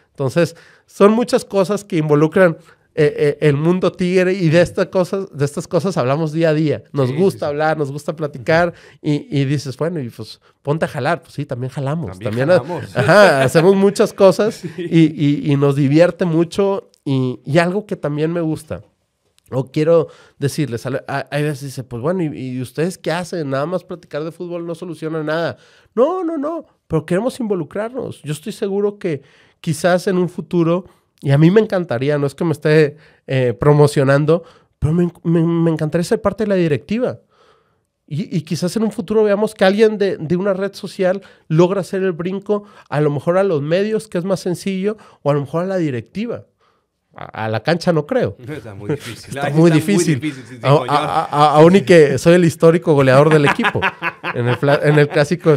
[SPEAKER 1] Entonces, son muchas cosas que involucran eh, eh, el mundo tigre y de estas cosas, de estas cosas hablamos día a día. Nos gusta hablar, nos gusta platicar y, dices, bueno, y pues ponte a jalar. Pues sí, también jalamos. También, <laughs> ajá, hacemos muchas cosas <laughs> y, nos divierte mucho y, algo que también me gusta. O quiero decirles, hay veces dice, pues bueno, ¿y, ustedes qué hacen? Nada más platicar de fútbol no soluciona nada. No, no, no, pero queremos involucrarnos. Yo estoy seguro que quizás en un futuro, y a mí me encantaría, no es que me esté eh, promocionando, pero me, encantaría ser parte de la directiva. Y, quizás en un futuro veamos que alguien de, de, una red social logra hacer el brinco, a lo mejor a los medios, que es más sencillo, o a lo mejor a la directiva a, la cancha no creo. <laughs> Está muy difícil. Está, muy, difícil. Aún y que soy el histórico goleador del equipo en el, en el clásico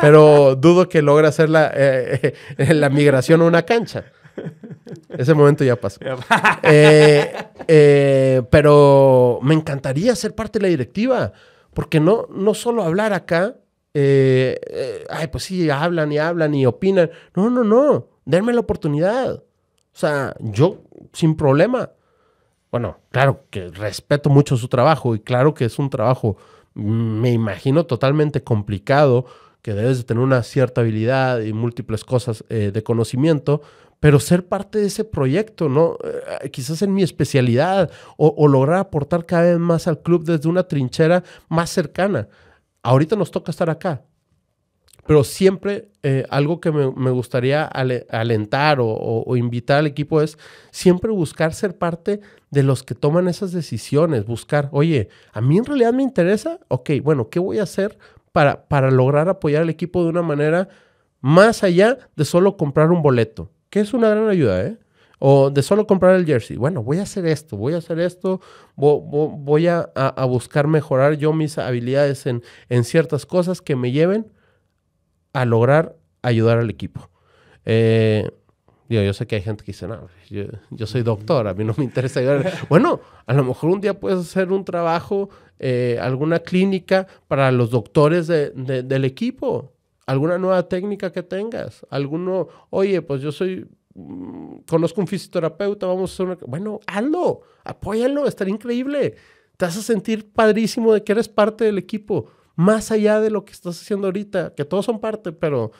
[SPEAKER 1] pero dudo que logre hacer la, eh, <laughs> la migración a una cancha. Ese momento ya pasó. Eh, eh, pero me encantaría ser parte de la directiva, porque no, no solo hablar acá, ay, pues sí, hablan y hablan y opinan. No, no, no, denme la oportunidad. O sea, yo sin problema. Bueno, claro que respeto mucho su trabajo y claro que es un trabajo, mm, me imagino, totalmente complicado, que debes de tener una cierta habilidad y múltiples cosas eh, de conocimiento, pero ser parte de ese proyecto, ¿no? Eh, quizás en mi especialidad o, lograr aportar cada vez más al club desde una trinchera más cercana. Ahorita nos toca estar acá, pero siempre eh, algo que me, gustaría alentar o, invitar al equipo es siempre buscar ser parte de los que toman esas decisiones, buscar, oye, a mí en realidad me interesa, ok, bueno, ¿qué voy a hacer para, para lograr apoyar al equipo de una manera más allá de solo comprar un boleto? Que es una gran ayuda, ¿eh? o de solo comprar el jersey. Bueno, voy a hacer esto, voy a hacer esto, voy a, buscar mejorar yo mis habilidades en, ciertas cosas que me lleven a lograr ayudar al equipo. Eh, digo, yo sé que hay gente que dice, no, yo, soy doctor, a mí no me interesa ayudar. <laughs> bueno, a lo mejor un día puedes hacer un trabajo, eh, alguna clínica para los doctores del equipo, alguna nueva técnica que tengas, alguno, oye, pues yo soy mm, conozco un fisioterapeuta, vamos a hacer una... Bueno, hazlo, apóyalo, estaría increíble. Te vas a sentir padrísimo de que eres parte del equipo más allá de lo que estás haciendo ahorita, que todos son parte, pero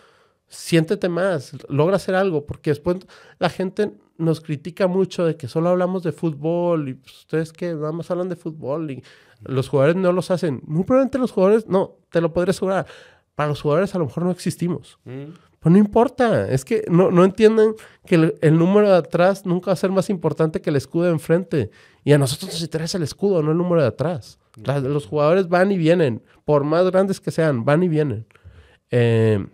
[SPEAKER 1] siéntete más, logra hacer algo, porque después la gente nos critica mucho de que solo hablamos de fútbol y pues, ustedes que nada más hablan de fútbol y los jugadores no los hacen. Muy probablemente los jugadores, no, te lo podré asegurar, para los jugadores a lo mejor no existimos. Mm. Pues no importa, es que no, entienden que el, número de atrás nunca va a ser más importante que el escudo de enfrente. Y a nosotros nos interesa el escudo, no el número de atrás los jugadores van y vienen, por más grandes que sean, van y vienen. Eh,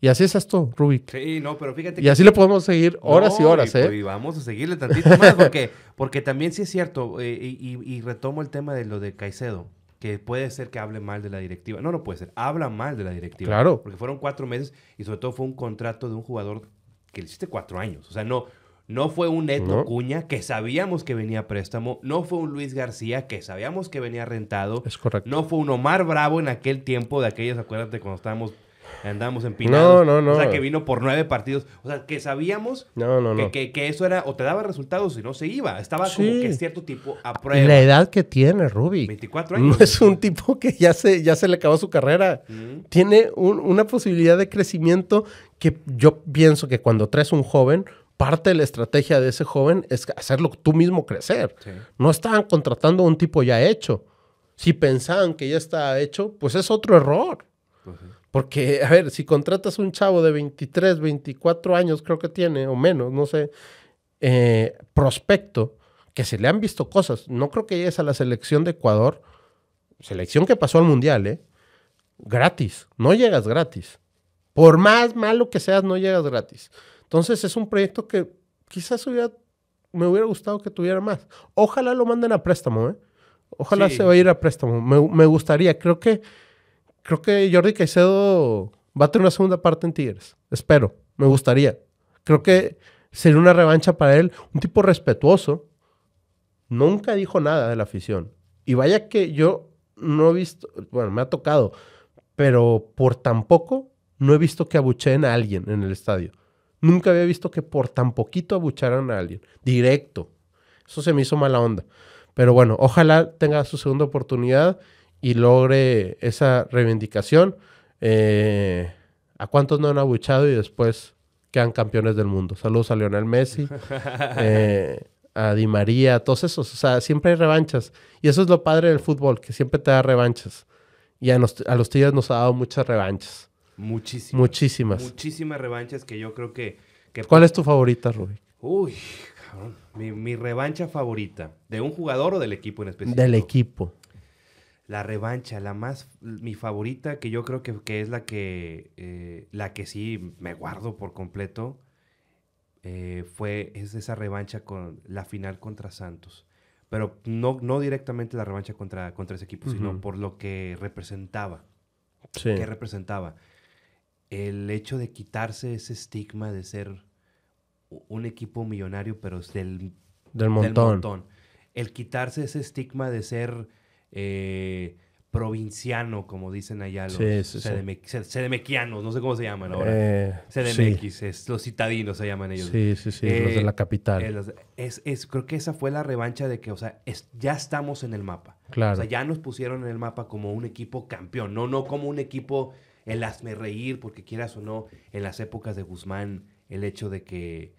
[SPEAKER 1] y así es esto, Rubik. Y así le podemos seguir horas y horas, ¿eh? Y vamos a seguirle tantito más, porque,
[SPEAKER 2] porque también sí es cierto, eh, y, y, retomo el tema de lo de Caicedo, que puede ser que hable mal de la directiva. No, no puede ser, habla mal de la directiva. Claro. Porque fueron cuatro meses y sobre todo fue un contrato de un jugador que le hiciste cuatro años. O sea, no, no fue un Neto Cuña que sabíamos que venía a préstamo, no fue un Luis García que sabíamos que venía rentado. Es correcto. No fue un Omar Bravo en aquel tiempo de aquellas, acuérdate cuando estábamos andábamos
[SPEAKER 1] empinados. No, no, no. O sea, que
[SPEAKER 2] vino por nueve partidos. O sea, que sabíamos no, no, no. que, que, eso era, o te daba resultados, si no se iba. Estaba como que cierto tipo a prueba. La edad
[SPEAKER 1] que tiene, Rubi. 24 años. No es un tipo que ya se, ya se le acabó su carrera. Mm. Tiene una posibilidad de crecimiento que yo pienso que cuando traes un joven, parte de la estrategia de ese joven es hacerlo tú mismo crecer. No estaban contratando a un tipo ya hecho. Si pensaban que ya está hecho, pues es otro error. Pues Porque, a ver, si contratas a un chavo de 23, 24 años, creo que tiene, o menos, no sé, eh, prospecto, que se le han visto cosas. No creo que llegues a la selección de Ecuador, selección que pasó al Mundial, ¿eh? Gratis. No llegas gratis. Por más malo que seas, no llegas gratis. Entonces es un proyecto que quizás me hubiera gustado que tuviera más. Ojalá lo manden a préstamo, ¿eh? Ojalá se vaya a ir a préstamo. Me, gustaría. Creo que, creo que Jordi Caicedo va a tener una segunda parte en Tigres. Espero. Me gustaría. Creo que sería una revancha para él. Un tipo respetuoso. Nunca dijo nada de la afición. Y vaya que yo no he visto, bueno, me ha tocado, pero por tampoco no he visto que abucheen a alguien en el estadio. Nunca había visto que por tan poquito abucharan a alguien. Directo. Eso se me hizo mala onda. Pero bueno, ojalá tenga su segunda oportunidad y logre esa reivindicación. Eh, ¿A cuántos no han abuchado y después quedan campeones del mundo? Saludos a Lionel Messi, <laughs> eh, a Di María, a todos esos. O sea, siempre hay revanchas. Y eso es lo padre del fútbol, que siempre te da revanchas. Y a, los tíos nos ha dado muchas revanchas. Muchísimas. Muchísimas.
[SPEAKER 2] Muchísimas revanchas que yo creo que... ¿Cuál es tu favorita, Rubí? Uy, cabrón. Mi, revancha favorita. ¿De un jugador o del equipo en específico? Del equipo. La revancha, la más, mi favorita, que yo creo que, es la que, eh, la que sí me guardo por completo, eh, fue es esa revancha con la final contra Santos. Pero no, no directamente la revancha contra, contra ese equipo, sino por lo que representaba. Sí. Que representaba el hecho de quitarse ese estigma de ser un equipo millonario, pero es del, del, montón. El quitarse ese estigma de ser eh, provinciano, como dicen allá los sedemequianos, no sé cómo se llaman ahora. Eh, los citadinos se llaman ellos. Sí, sí, sí, los de la eh, capital. Eh, es, creo que esa fue la revancha de que, o sea, es, ya estamos en el mapa. Claro. O sea, ya nos pusieron en el mapa como un equipo campeón, no, no como un equipo el hazme reír, porque quieras o no, en las épocas de Guzmán, el hecho de que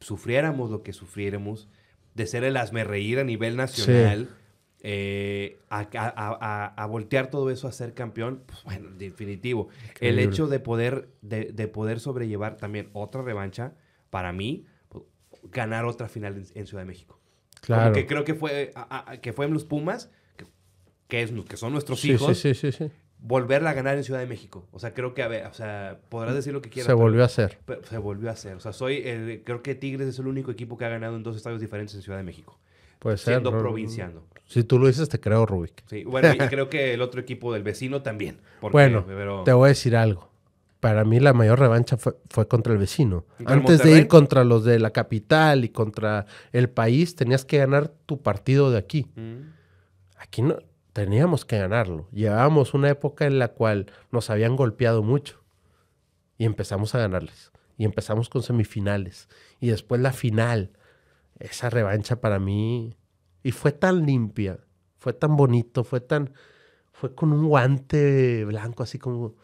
[SPEAKER 2] sufriéramos lo que sufriéramos, de ser el hazme reír a nivel nacional, eh, a, voltear todo eso a ser campeón, pues, bueno, definitivo. el hecho de poder, de, de, poder sobrellevar también otra revancha, para mí, pues, ganar otra final en, Ciudad de México. Claro. que creo que fue, que fue en los Pumas, que, es, que son nuestros hijos. Sí, sí, sí, sí volverla a ganar en Ciudad de México. O sea, creo que, a ver, o sea, podrás decir lo que quieras. Se volvió a hacer. se volvió a hacer. O sea, soy creo que Tigres es el único equipo que ha ganado en dos estadios diferentes en Ciudad de México. Puede ser. siendo
[SPEAKER 1] Si tú lo dices, te creo, Rubik.
[SPEAKER 2] Sí, bueno, y <laughs> creo que el otro equipo del vecino también. bueno, te voy a
[SPEAKER 1] decir algo. Para mí la mayor revancha fue, contra el vecino. Antes de ir contra los de la capital y contra el país, tenías que ganar tu partido de aquí. Mm. Aquí no, teníamos que ganarlo. Llevábamos una época en la cual nos habían golpeado mucho y empezamos a ganarles. Y empezamos con semifinales y después la final. Esa revancha para mí y fue tan limpia, fue tan bonito, fue tan fue con un guante blanco así como o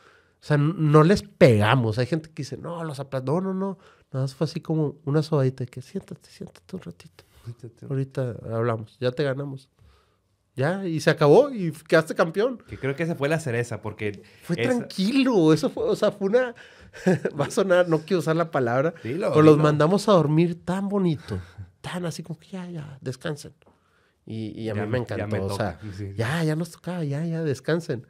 [SPEAKER 1] sea, no les pegamos. Hay gente que dice, "No, los aplastó." No, no, no. Nada más fue así como una sobadita que siéntate, siéntate un ratito. Ahorita hablamos, ya te ganamos. Ya, y se acabó y quedaste campeón. Que creo que esa fue la cereza, porque. Fue tranquilo, eso fue, o sea, fue una. <laughs> Va a sonar, no quiero usar la palabra, dilo, los mandamos a dormir tan bonito, tan así como que ya, ya, descansen. Y, a mí me encantó, o sea, ya, ya nos tocaba, ya, ya, descansen.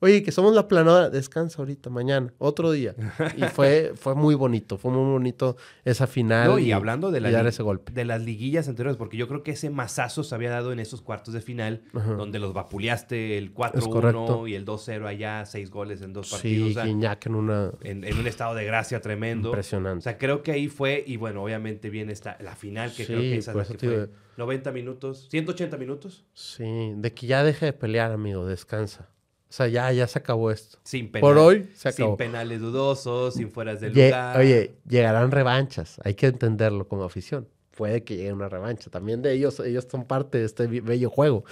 [SPEAKER 1] Oye, que somos la planada. descansa ahorita, mañana, otro día. Y <laughs> fue, fue muy bonito, fue muy bonito esa final. y, hablando de, la dar ese golpe.
[SPEAKER 2] de las liguillas anteriores, porque yo creo que ese mazazo se había dado en esos cuartos de final, donde los vapuleaste el 4-1 y el 2-0 allá, seis goles en dos partidos. Sí, o en
[SPEAKER 1] una... En, un
[SPEAKER 2] estado de gracia tremendo. Impresionante. O sea, creo que ahí fue, y bueno, obviamente viene esta, la final, que creo que esa 90 minutos, 180 minutos.
[SPEAKER 1] Sí, de que ya deje de pelear, amigo, descansa. O sea, ya, ya se acabó esto. Sin Por hoy se acabó. Sin penales dudosos, sin fueras de lugar. Oye, llegarán revanchas. Hay que entenderlo como afición. Puede que llegue una revancha. También de ellos, ellos son parte de este bello juego.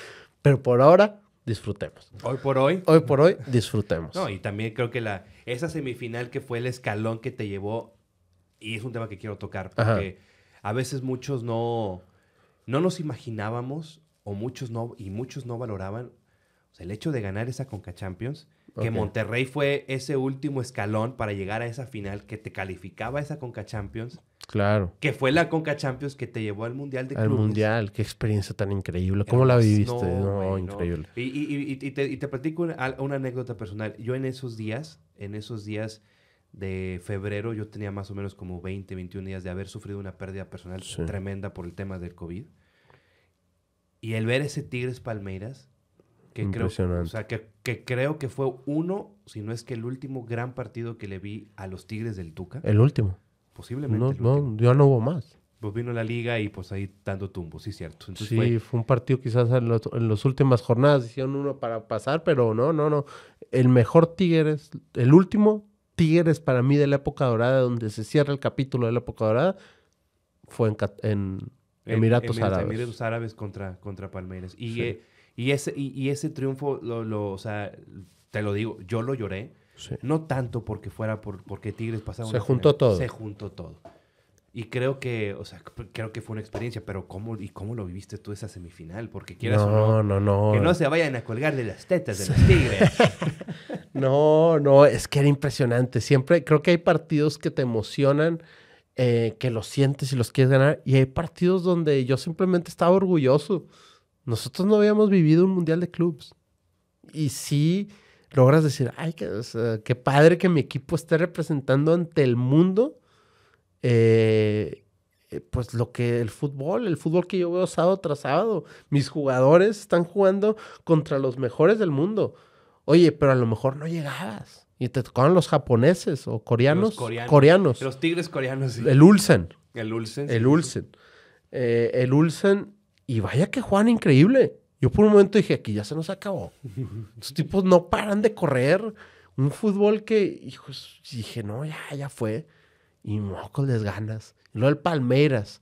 [SPEAKER 1] Pero por ahora, disfrutemos. Hoy por hoy. Hoy por hoy, disfrutemos. y
[SPEAKER 2] también creo que la, esa semifinal que fue el escalón que te llevó, y es un tema que quiero tocar, porque a veces muchos no, no nos imaginábamos, o muchos no, y muchos no valoraban el hecho de ganar esa Conca Champions, que Monterrey fue ese último escalón para llegar a esa final que te calificaba esa Conca Champions. Claro. Que fue la Conca Champions que te llevó al Mundial de al
[SPEAKER 1] Mundial, qué experiencia tan increíble. ¿Cómo la viviste? increíble.
[SPEAKER 2] Y, te, platico una, anécdota personal. Yo en esos días, en esos días de febrero, yo tenía más o menos como 20, 21 días de haber sufrido una pérdida personal tremenda por el tema del COVID. Y el ver ese Tigres Palmeiras, que Creo, o sea, que, que, creo que fue uno, si no es que el último gran partido que le vi a los Tigres del Tuca. El último. Posiblemente. No, el
[SPEAKER 1] no, ya no hubo más.
[SPEAKER 2] Pues vino la liga y pues ahí dando tumbos, sí, cierto. sí,
[SPEAKER 1] fue... un partido quizás en, las últimas jornadas, hicieron uno para pasar, pero no, no, no. El mejor Tigres, el último Tigres para mí de la época dorada, donde se cierra el capítulo de la época dorada, fue en, Emiratos, Árabes.
[SPEAKER 2] Emiratos Árabes contra, contra Palmeiras. Y eh, y ese, y, ese triunfo, lo, o sea, te lo digo, yo lo lloré. No tanto porque fuera por, porque Tigres pasaron Se juntó todo. Se juntó todo. Y creo que, o sea, creo que fue una experiencia, pero ¿cómo, ¿y cómo lo viviste tú esa semifinal? Porque quieras no, o no, no, no, que no se vayan a colgar de las tetas de los tigres.
[SPEAKER 1] <laughs> no, no, es que era impresionante. Siempre creo que hay partidos que te emocionan, eh, que los sientes y los quieres ganar, y hay partidos donde yo simplemente estaba orgulloso. Nosotros no habíamos vivido un mundial de clubes. Y sí logras decir, ay, qué, padre que mi equipo esté representando ante el mundo. Eh, eh, pues lo que el fútbol, el fútbol que yo veo sábado tras sábado. Mis jugadores están jugando contra los mejores del mundo. Oye, pero a lo mejor no llegabas. Y te tocaban los japoneses o coreanos. coreanos. Los
[SPEAKER 2] tigres coreanos. El Ulsen. El Ulsen. El
[SPEAKER 1] Ulsen eh, el ulsen y vaya que Juan, increíble. Yo por un momento dije, aquí ya se nos acabó. Esos tipos no paran de correr. Un fútbol que, hijos, dije, no, ya, ya fue. Y moco les ganas. Lo luego el Palmeiras.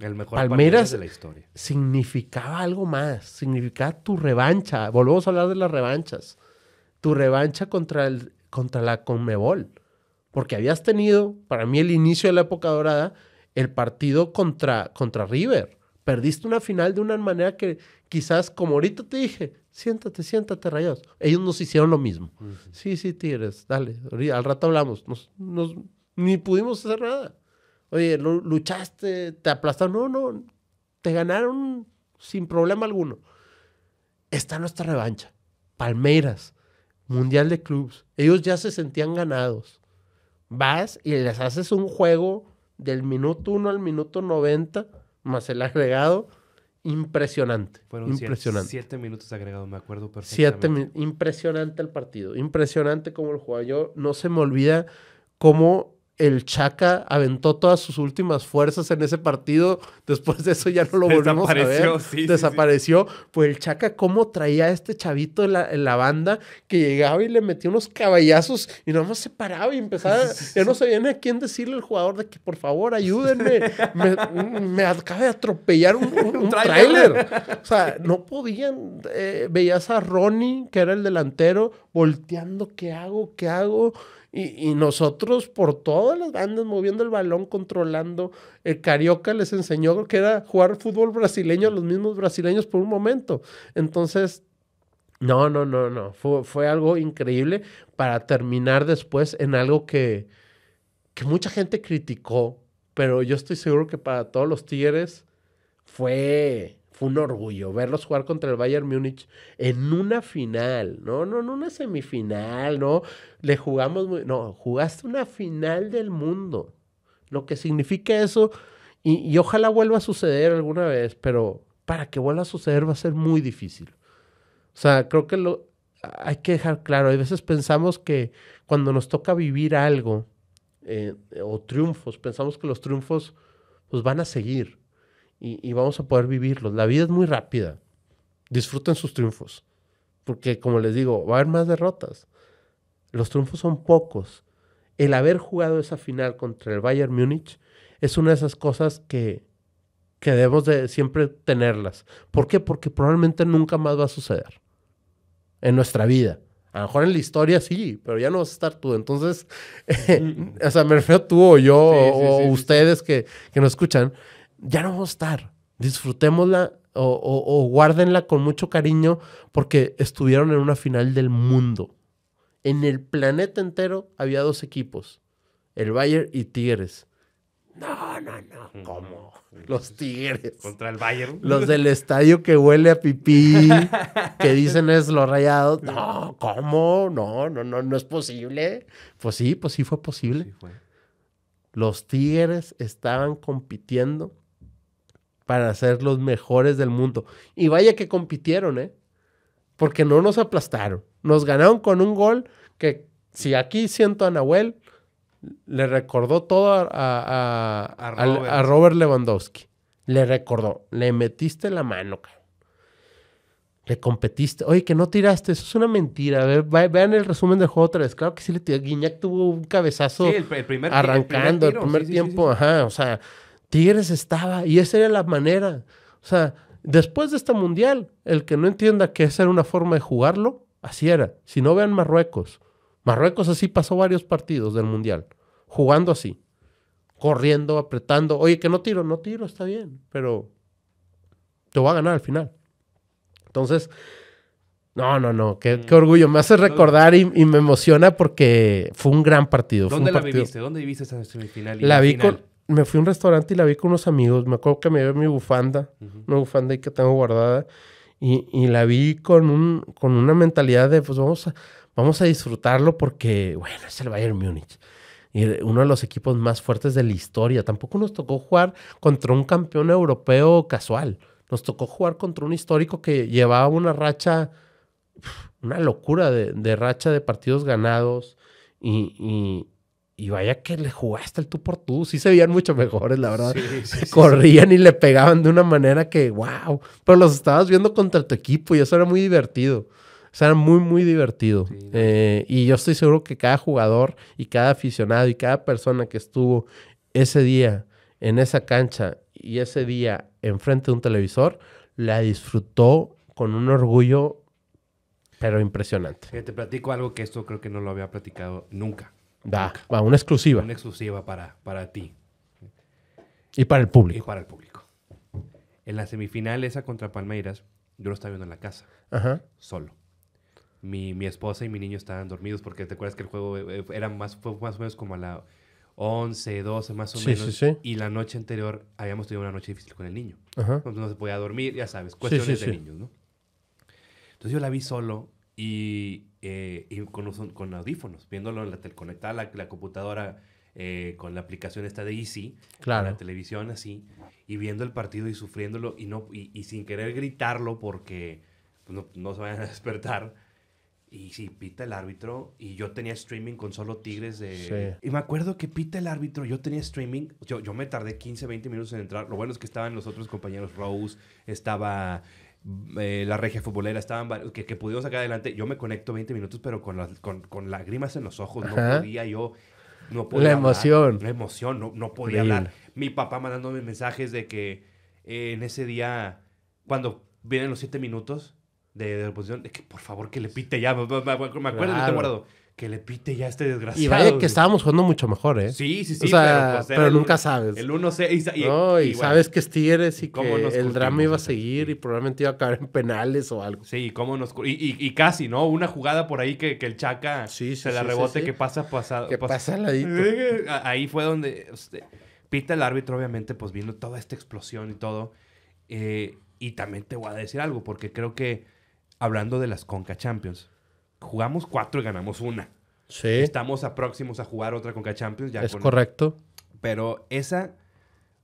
[SPEAKER 1] El mejor de la historia. Significaba algo más. Significaba tu revancha. Volvemos a hablar de las revanchas. Tu revancha contra, el, contra la Conmebol. Porque habías tenido, para mí, el inicio de la época dorada, el partido contra, contra River perdiste una final de una manera que quizás, como ahorita te dije, siéntate, siéntate, rayados. Ellos nos hicieron lo mismo. Sí, sí, Tigres, dale, al rato hablamos. Nos, nos, ni pudimos hacer nada. Oye, luchaste, te aplastaron. No, no, te ganaron sin problema alguno. Está nuestra revancha. Palmeiras, Mundial de Clubs. Ellos ya se sentían ganados. Vas y les haces un juego del minuto 1 al minuto 90 más el agregado, impresionante. Fueron impresionante. Siete, minutos agregados, me acuerdo perfectamente. Siete, impresionante el partido, impresionante cómo el jugaba. Yo no se me olvida cómo el Chaca aventó todas sus últimas fuerzas en ese partido. Después de eso ya no lo volvemos a ver. Desapareció. Sí, Pues el Chaca, cómo traía a este chavito en la, banda que llegaba y le metía unos caballazos y nada más se paraba y empezaba. ya no sabía ni a quién decirle al jugador de que por favor ayúdenme. me, acabe acaba de atropellar un, tráiler. O sea, no podían. Eh, veías a Ronnie, que era el delantero, volteando, ¿qué hago? ¿Qué hago? Y, nosotros por todas las bandas moviendo el balón, controlando. El eh, Carioca les enseñó que era jugar fútbol brasileño a los mismos brasileños por un momento. Entonces, no, no, no, no. Fue, fue algo increíble para terminar después en algo que, que mucha gente criticó, pero yo estoy seguro que para todos los Tigres fue fue un orgullo verlos jugar contra el Bayern Múnich en una final, no, no, en una semifinal, no, le jugamos, muy, no, jugaste una final del mundo, lo que significa eso, y, ojalá vuelva a suceder alguna vez, pero para que vuelva a suceder va a ser muy difícil. O sea, creo que lo, hay que dejar claro, hay veces pensamos que cuando nos toca vivir algo eh, o triunfos, pensamos que los triunfos pues van a seguir y, vamos a poder vivirlos. La vida es muy rápida. Disfruten sus triunfos, porque como les digo, va a haber más derrotas. Los triunfos son pocos. El haber jugado esa final contra el Bayern Múnich es una de esas cosas que, debemos de siempre tenerlas. ¿Por qué? Porque probablemente nunca más va a suceder en nuestra vida. A lo mejor en la historia sí, pero ya no vas a estar tú. Entonces, <laughs> o sea, me refiero tú o yo o ustedes que, que nos escuchan ya no vamos a estar. Disfrutémosla o, o, guárdenla con mucho cariño porque estuvieron en una final del mundo. En el planeta entero había dos equipos, el Bayern y Tigres. No, no, no, ¿cómo? Los Tigres. Contra el Bayern. Los del estadio que huele a pipí, <laughs> que dicen es lo rayado. No, ¿cómo? No, no, no, no es posible. Pues sí, pues sí fue posible. Los Tigres estaban compitiendo para ser los mejores del mundo. Y vaya que compitieron, ¿eh? Porque no nos aplastaron. Nos ganaron con un gol que, si aquí siento a Nahuel, le recordó todo a, a, Robert. Lewandowski. Le recordó. Le metiste la mano, cabrón. Le competiste. Oye, que no tiraste. Eso es una mentira. vean el resumen del juego otra vez. Claro que sí le tiró. Guiñac tuvo un cabezazo sí, el, primer, arrancando el primer, tiempo. Ajá, o sea Tigres estaba y esa era la manera. O sea, después de este mundial, el que no entienda que esa era una forma de jugarlo, así era. Si no vean Marruecos, Marruecos así pasó varios partidos del mundial, jugando así, corriendo, apretando. Oye, que no tiro, no tiro, está bien, pero te va a ganar al final. Entonces, no, no, no, qué, mm. orgullo. Me hace recordar y, me emociona porque fue un gran partido. ¿Dónde la viviste?
[SPEAKER 2] ¿Dónde viviste esa semifinal? La, vi con
[SPEAKER 1] me fui a un restaurante y la vi con unos amigos. Me acuerdo que me dio mi bufanda, una bufanda ahí que tengo guardada. Y, la vi con, un, con una mentalidad de, pues vamos a, vamos a disfrutarlo porque, bueno, es el Bayern Múnich. Y uno de los equipos más fuertes de la historia. Tampoco nos tocó jugar contra un campeón europeo casual. Nos tocó jugar contra un histórico que llevaba una racha, una locura de, de racha de partidos ganados. y y vaya que le jugaste el tú por tú. Sí se veían mucho mejores, la verdad. <laughs> Corrían y le pegaban de una manera que, wow. Pero los estabas viendo contra tu equipo y eso era muy divertido. O era muy, muy divertido. Eh, y yo estoy seguro que cada jugador y cada aficionado y cada persona que estuvo ese día en esa cancha y ese día enfrente de un televisor, la disfrutó con un orgullo, pero impresionante.
[SPEAKER 2] te platico algo que esto creo que no lo había platicado nunca.
[SPEAKER 1] Da, va, una exclusiva. Una
[SPEAKER 2] exclusiva para, para ti.
[SPEAKER 1] Y para el público.
[SPEAKER 2] Y para el público. En la semifinal esa contra Palmeiras, yo lo estaba viendo en la casa. Ajá. Solo. Mi, esposa y mi niño estaban dormidos porque te acuerdas que el juego eh, eh, era más, fue más o menos como a la 11, 12 más o menos. Y la noche anterior habíamos tenido una noche difícil con el niño. Ajá. Entonces no se podía dormir, ya sabes, cuestiones de niños, ¿no? Entonces yo la vi solo y, eh, con, audífonos, viéndolo en la tele, conectada la, computadora eh, con la aplicación esta de Easy, la televisión así, y viendo el partido y sufriéndolo y, no, y, sin querer gritarlo porque pues, no, no, se vayan a <laughs> despertar. Y sí, pita el árbitro. Y yo tenía streaming con solo Tigres de... Y me acuerdo que pita el árbitro. Yo tenía streaming. Yo, yo me tardé 15, 20 minutos en entrar. Lo bueno es que estaban los otros compañeros. Rose, estaba eh, la regia futbolera, estaban, que, que, pudimos sacar adelante. Yo me conecto 20 minutos, pero con, las, con, lágrimas en los ojos, no podía yo. No podía la emoción. La emoción, no, podía hablar. Mi papá mandándome mensajes de que eh, en ese día, cuando vienen los 7 minutos de, de, de que por favor que le pite ya, me, acuerdo, que le pite ya este desgraciado. Y vaya que
[SPEAKER 1] estábamos jugando mucho mejor, ¿eh? Sí, sí, sí. pero, pues, nunca sabes. El 1-6. Y, no, y, sabes que es Tigres y que el drama iba a seguir y probablemente iba a caer en penales o algo. Sí, cómo nos... Y, casi, ¿no? Una jugada por ahí que, el Chaca se la rebote que pasa pasado. Que pasa ladito. <laughs>
[SPEAKER 2] Ahí fue donde este, pita el árbitro, obviamente, pues viendo toda esta explosión y todo. Eh, y también te voy a decir algo, porque creo que hablando de las Conca Champions jugamos cuatro y ganamos una. Sí. Estamos próximos a jugar otra Conca Champions. es correcto. Pero esa,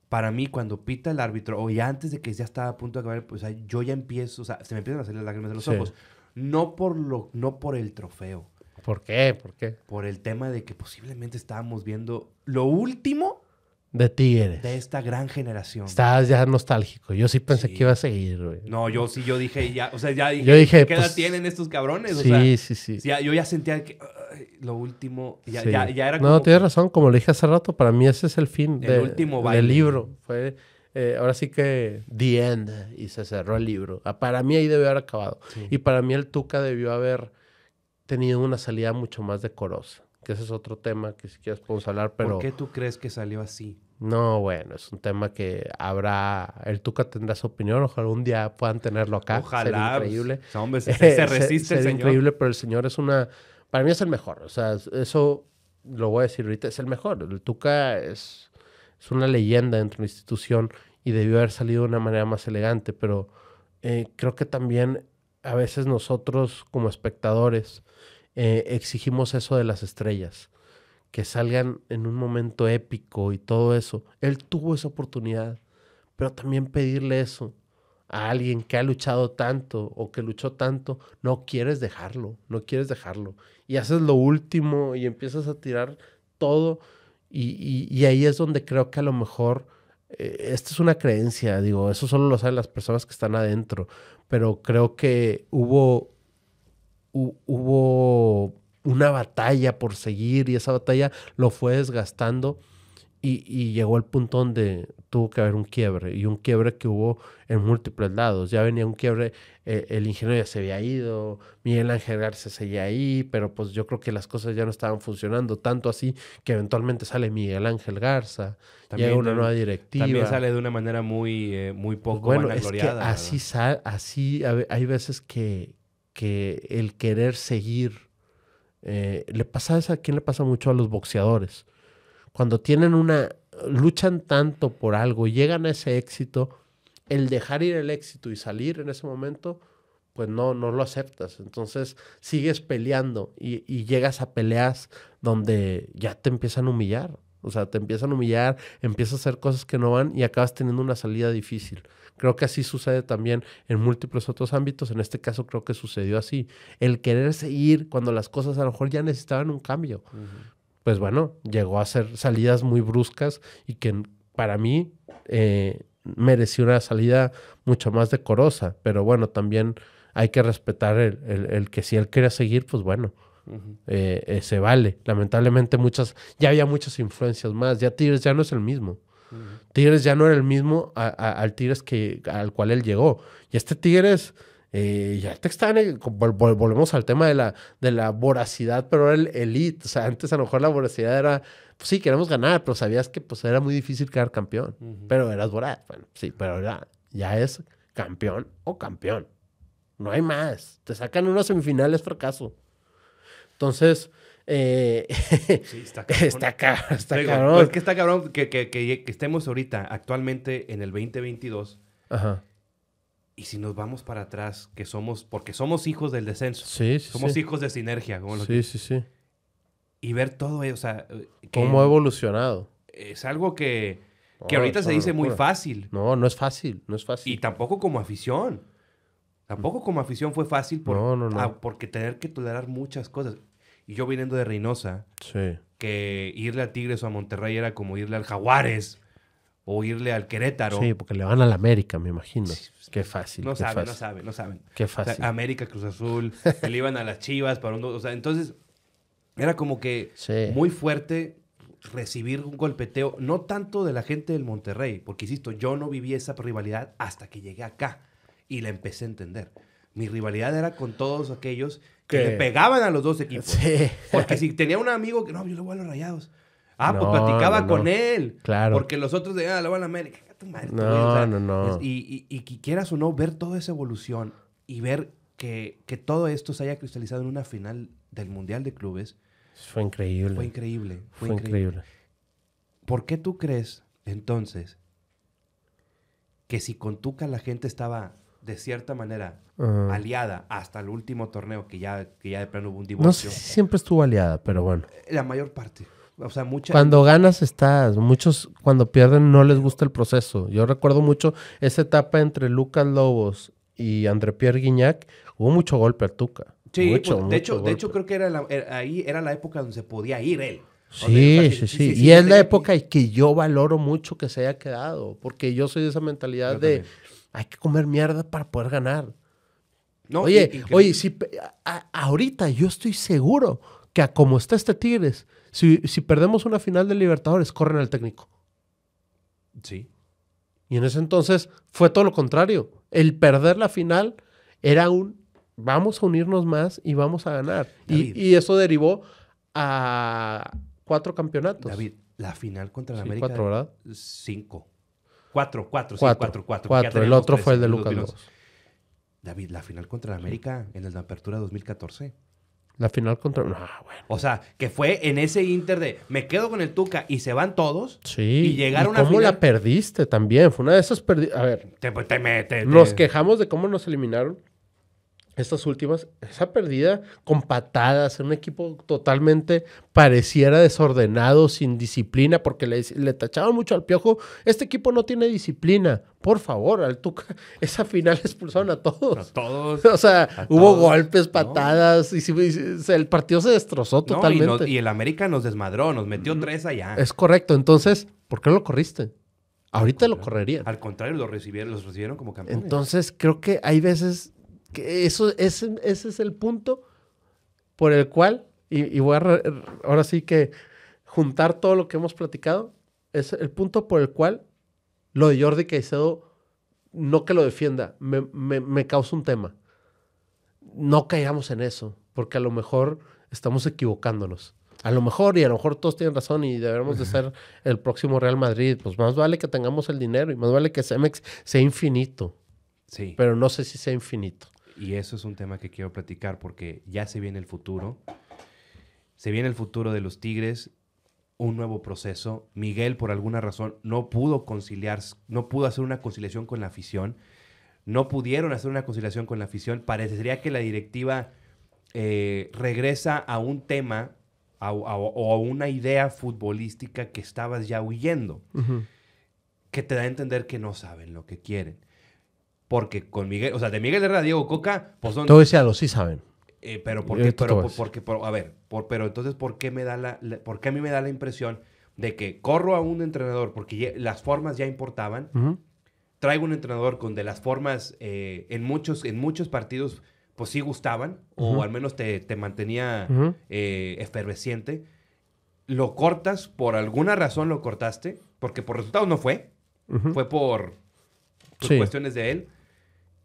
[SPEAKER 2] para mí, cuando pita el árbitro, o ya antes de que ya estaba a punto de acabar, pues, o yo ya empiezo, o sea, se me empiezan a salir las lágrimas de los ojos. No por, lo, no por el trofeo. ¿Por qué? ¿Por qué? Por el tema de que posiblemente estábamos viendo lo último
[SPEAKER 1] de Tigres. De
[SPEAKER 2] esta gran generación. estás
[SPEAKER 1] ya nostálgico. Yo sí pensé que iba a seguir, güey. No,
[SPEAKER 2] yo sí, yo dije, ya, o sea, ya dije, ¿qué edad pues, tienen estos cabrones? sí, sí, sí, yo ya sentía que lo último, ya, era como... No, tienes
[SPEAKER 1] razón, como le dije hace rato, para mí ese es el fin último baile. del libro. Fue, eh, ahora sí que the end, y se cerró el libro. Ah, para mí ahí debió haber acabado. Y para mí el Tuca debió haber tenido una salida mucho más decorosa. Que ese es otro tema que si quieres podemos hablar, pero... ¿Por qué tú crees que salió así? No, bueno, es un tema que habrá. El Tuca tendrá su opinión. Ojalá un día puedan tenerlo acá. Ojalá. Sería pues, increíble. hombre, se, <laughs> resiste increíble, pero el señor es una. Para mí es el mejor. O sea, eso lo voy a decir ahorita. Es el mejor. El Tuca es, es una leyenda dentro de la institución y debió haber salido de una manera más elegante. Pero eh, creo que también a veces nosotros, como espectadores, eh, exigimos eso de las estrellas que salgan en un momento épico y todo eso. Él tuvo esa oportunidad, pero también pedirle eso a alguien que ha luchado tanto o que luchó tanto, no quieres dejarlo, no quieres dejarlo. Y haces lo último y empiezas a tirar todo y, ahí es donde creo que a lo mejor, eh, esta es una creencia, digo, eso solo lo saben las personas que están adentro, pero creo que hubo, hubo una batalla por seguir y esa batalla lo fue desgastando y, llegó el punto donde tuvo que haber un quiebre y un quiebre que hubo en múltiples lados. Ya venía un quiebre, eh, el ingeniero ya se había ido, Miguel Ángel Garza seguía ahí, pero pues yo creo que las cosas ya no estaban funcionando tanto así que eventualmente sale Miguel Ángel Garza, llega una nueva directiva. También sale de una manera muy, eh, muy poco pues, bueno, es así, hay veces que, que el querer seguir eh, le pasa a quién le pasa mucho a los boxeadores. Cuando tienen una, luchan tanto por algo, y llegan a ese éxito, el dejar ir el éxito y salir en ese momento, pues no, no lo aceptas. Entonces sigues peleando y, y, llegas a peleas donde ya te empiezan a humillar. O sea, te empiezan a humillar, empiezas a hacer cosas que no van y acabas teniendo una salida difícil. Creo que así sucede también en múltiples otros ámbitos. En este caso creo que sucedió así. El querer seguir cuando las cosas a lo mejor ya necesitaban un cambio. Pues bueno, llegó a ser salidas muy bruscas y que para mí eh, mereció una salida mucho más decorosa. Pero bueno, también hay que respetar el, que si él quería seguir, pues bueno. Eh, eh, se vale. Lamentablemente muchas, ya había muchas influencias más. Ya Tigres ya no es el mismo. Tigres ya no era el mismo al Tigres que, al cual él llegó. Y este Tigres, eh, ya te está en el, eh, volvemos al tema de la, de la voracidad, pero era el elite. O sea, antes a lo mejor la voracidad era, pues sí, queremos ganar, pero sabías que pues era muy difícil quedar campeón. Pero eras voraz. Bueno, sí, pero ya, ya es campeón o campeón. No hay más. Te sacan semifinal semifinales fracaso. Entonces, eh, sí, está <laughs> cabrón. Está, pues, está cabrón.
[SPEAKER 2] que está cabrón que, estemos ahorita, actualmente, en el 2022. Ajá. Y si nos vamos para atrás, que somos, porque somos hijos del descenso. Sí, sí, somos hijos de sinergia. sí, sí, sí. Y ver todo, eh, o sea... Eh, ¿Cómo ha
[SPEAKER 1] evolucionado?
[SPEAKER 2] Es algo que, ahorita se dice muy fácil. No, no es fácil, no es fácil. Y tampoco como afición. Tampoco como afición fue fácil no, no, porque tener que tolerar muchas cosas. Y yo viniendo de Reynosa, que irle a Tigres o a Monterrey era como irle al Jaguares o irle al Querétaro. Sí, porque le van al América, me imagino. qué fácil. No saben, no saben, no saben. Qué fácil. América, Cruz Azul, <laughs> que le iban a las Chivas para un... O sea, entonces era como que muy fuerte recibir un golpeteo, no tanto de la gente del Monterrey, porque insisto, yo no viví esa rivalidad hasta que llegué acá y la empecé a entender. Mi rivalidad era con todos aquellos que le pegaban a los dos equipos. Porque si tenía un amigo que no, yo le voy a los rayados. Ah, pues platicaba con él. Claro. Porque los otros de, ah, le van a la América. no, no, no. Y, y, quieras o no, ver toda esa evolución y ver que, todo esto se haya cristalizado en una final del Mundial de Clubes.
[SPEAKER 1] Fue increíble. Fue increíble. Fue, increíble.
[SPEAKER 2] ¿Por qué tú crees entonces que si con Tuca la gente estaba de cierta manera ah. aliada hasta el último torneo, que ya, de plano hubo un divorcio.
[SPEAKER 1] siempre estuvo aliada, pero bueno.
[SPEAKER 2] La mayor parte. O sea, mucha... Cuando
[SPEAKER 1] ganas estás, muchos cuando pierden no les gusta el proceso. Yo recuerdo mucho esa etapa entre Lucas Lobos y André Pierre Guignac, hubo mucho golpe a Tuca. Sí, pues, de, hecho, de hecho
[SPEAKER 2] creo que era, ahí era la época donde se podía ir él. Sí, sí, sí, Y es la
[SPEAKER 1] época que yo valoro mucho que se haya quedado, porque yo soy de esa mentalidad de hay que comer mierda para poder ganar. oye, oye, si, ahorita yo estoy seguro que a como está este Tigres, si, perdemos una final de Libertadores, corren al técnico. Sí. Y en ese entonces fue todo lo contrario. El perder la final era un vamos a unirnos más y vamos a ganar. y, eso derivó a cuatro campeonatos. David, la final contra la América. Cuatro, ¿verdad?
[SPEAKER 2] Cinco. Cuatro, cuatro, cuatro, sí, cuatro, cuatro. cuatro. El otro fue el de Lucas David, la final contra América en el Apertura
[SPEAKER 1] 2014. La final contra. bueno.
[SPEAKER 2] O sea, que fue en ese Inter de me
[SPEAKER 1] quedo con el Tuca y se van todos. Sí. Y llegaron cómo la perdiste también? Fue una de esas perdidas. A ver. Te, te, nos quejamos de cómo nos eliminaron estas últimas, esa perdida con patadas, un equipo totalmente pareciera desordenado, sin disciplina, porque le, tachaban mucho al piojo. Este equipo no tiene disciplina. Por favor, al Tuca, <laughs> esa final expulsaron a todos. A todos. <laughs> O sea, hubo golpes, patadas, y, el partido se destrozó totalmente.
[SPEAKER 2] Y, el América nos desmadró, nos metió tres
[SPEAKER 1] allá. Es correcto. Entonces, ¿por qué no lo corriste?
[SPEAKER 2] Ahorita lo correría Al contrario, lo recibieron, los recibieron como campeones. Entonces,
[SPEAKER 1] creo que hay veces eso, ese, es el punto por el cual, y, voy a ahora sí que juntar todo lo que hemos platicado, es el punto por el cual lo de Jordi Caicedo, no que lo defienda, me, me, causa un tema. No caigamos en eso, porque a lo mejor estamos equivocándonos. A lo mejor, y a lo mejor todos tienen razón y debemos de ser el próximo Real Madrid. Pues más vale que tengamos el dinero y más vale que Cemex sea infinito. Sí.
[SPEAKER 2] Pero no sé si sea infinito. Y eso es un tema que quiero platicar porque ya se viene el futuro. Se viene el futuro de los Tigres, un nuevo proceso. Miguel, por alguna razón, no pudo conciliar, no pudo hacer una conciliación con la afición. No pudieron hacer una conciliación con la afición. Parecería que la directiva eh, regresa a un tema o a una idea futbolística que estabas ya huyendo, que te da a entender que no saben lo que quieren. Porque con Miguel, o sea, de Miguel Herrera a Diego Coca, pues son. Todo ese
[SPEAKER 1] lo sí saben.
[SPEAKER 2] pero eh, porque, pero, por, porque, a ver, pero entonces, ¿por qué me da la, a mí me da la impresión de que corro a un entrenador porque las formas ya importaban? Traigo un entrenador con de las formas eh, en, muchos, en muchos partidos, pues sí gustaban, o al menos te, mantenía eh, efervesciente. Lo cortas, por alguna razón lo cortaste, porque por resultados no fue, fue por cuestiones de él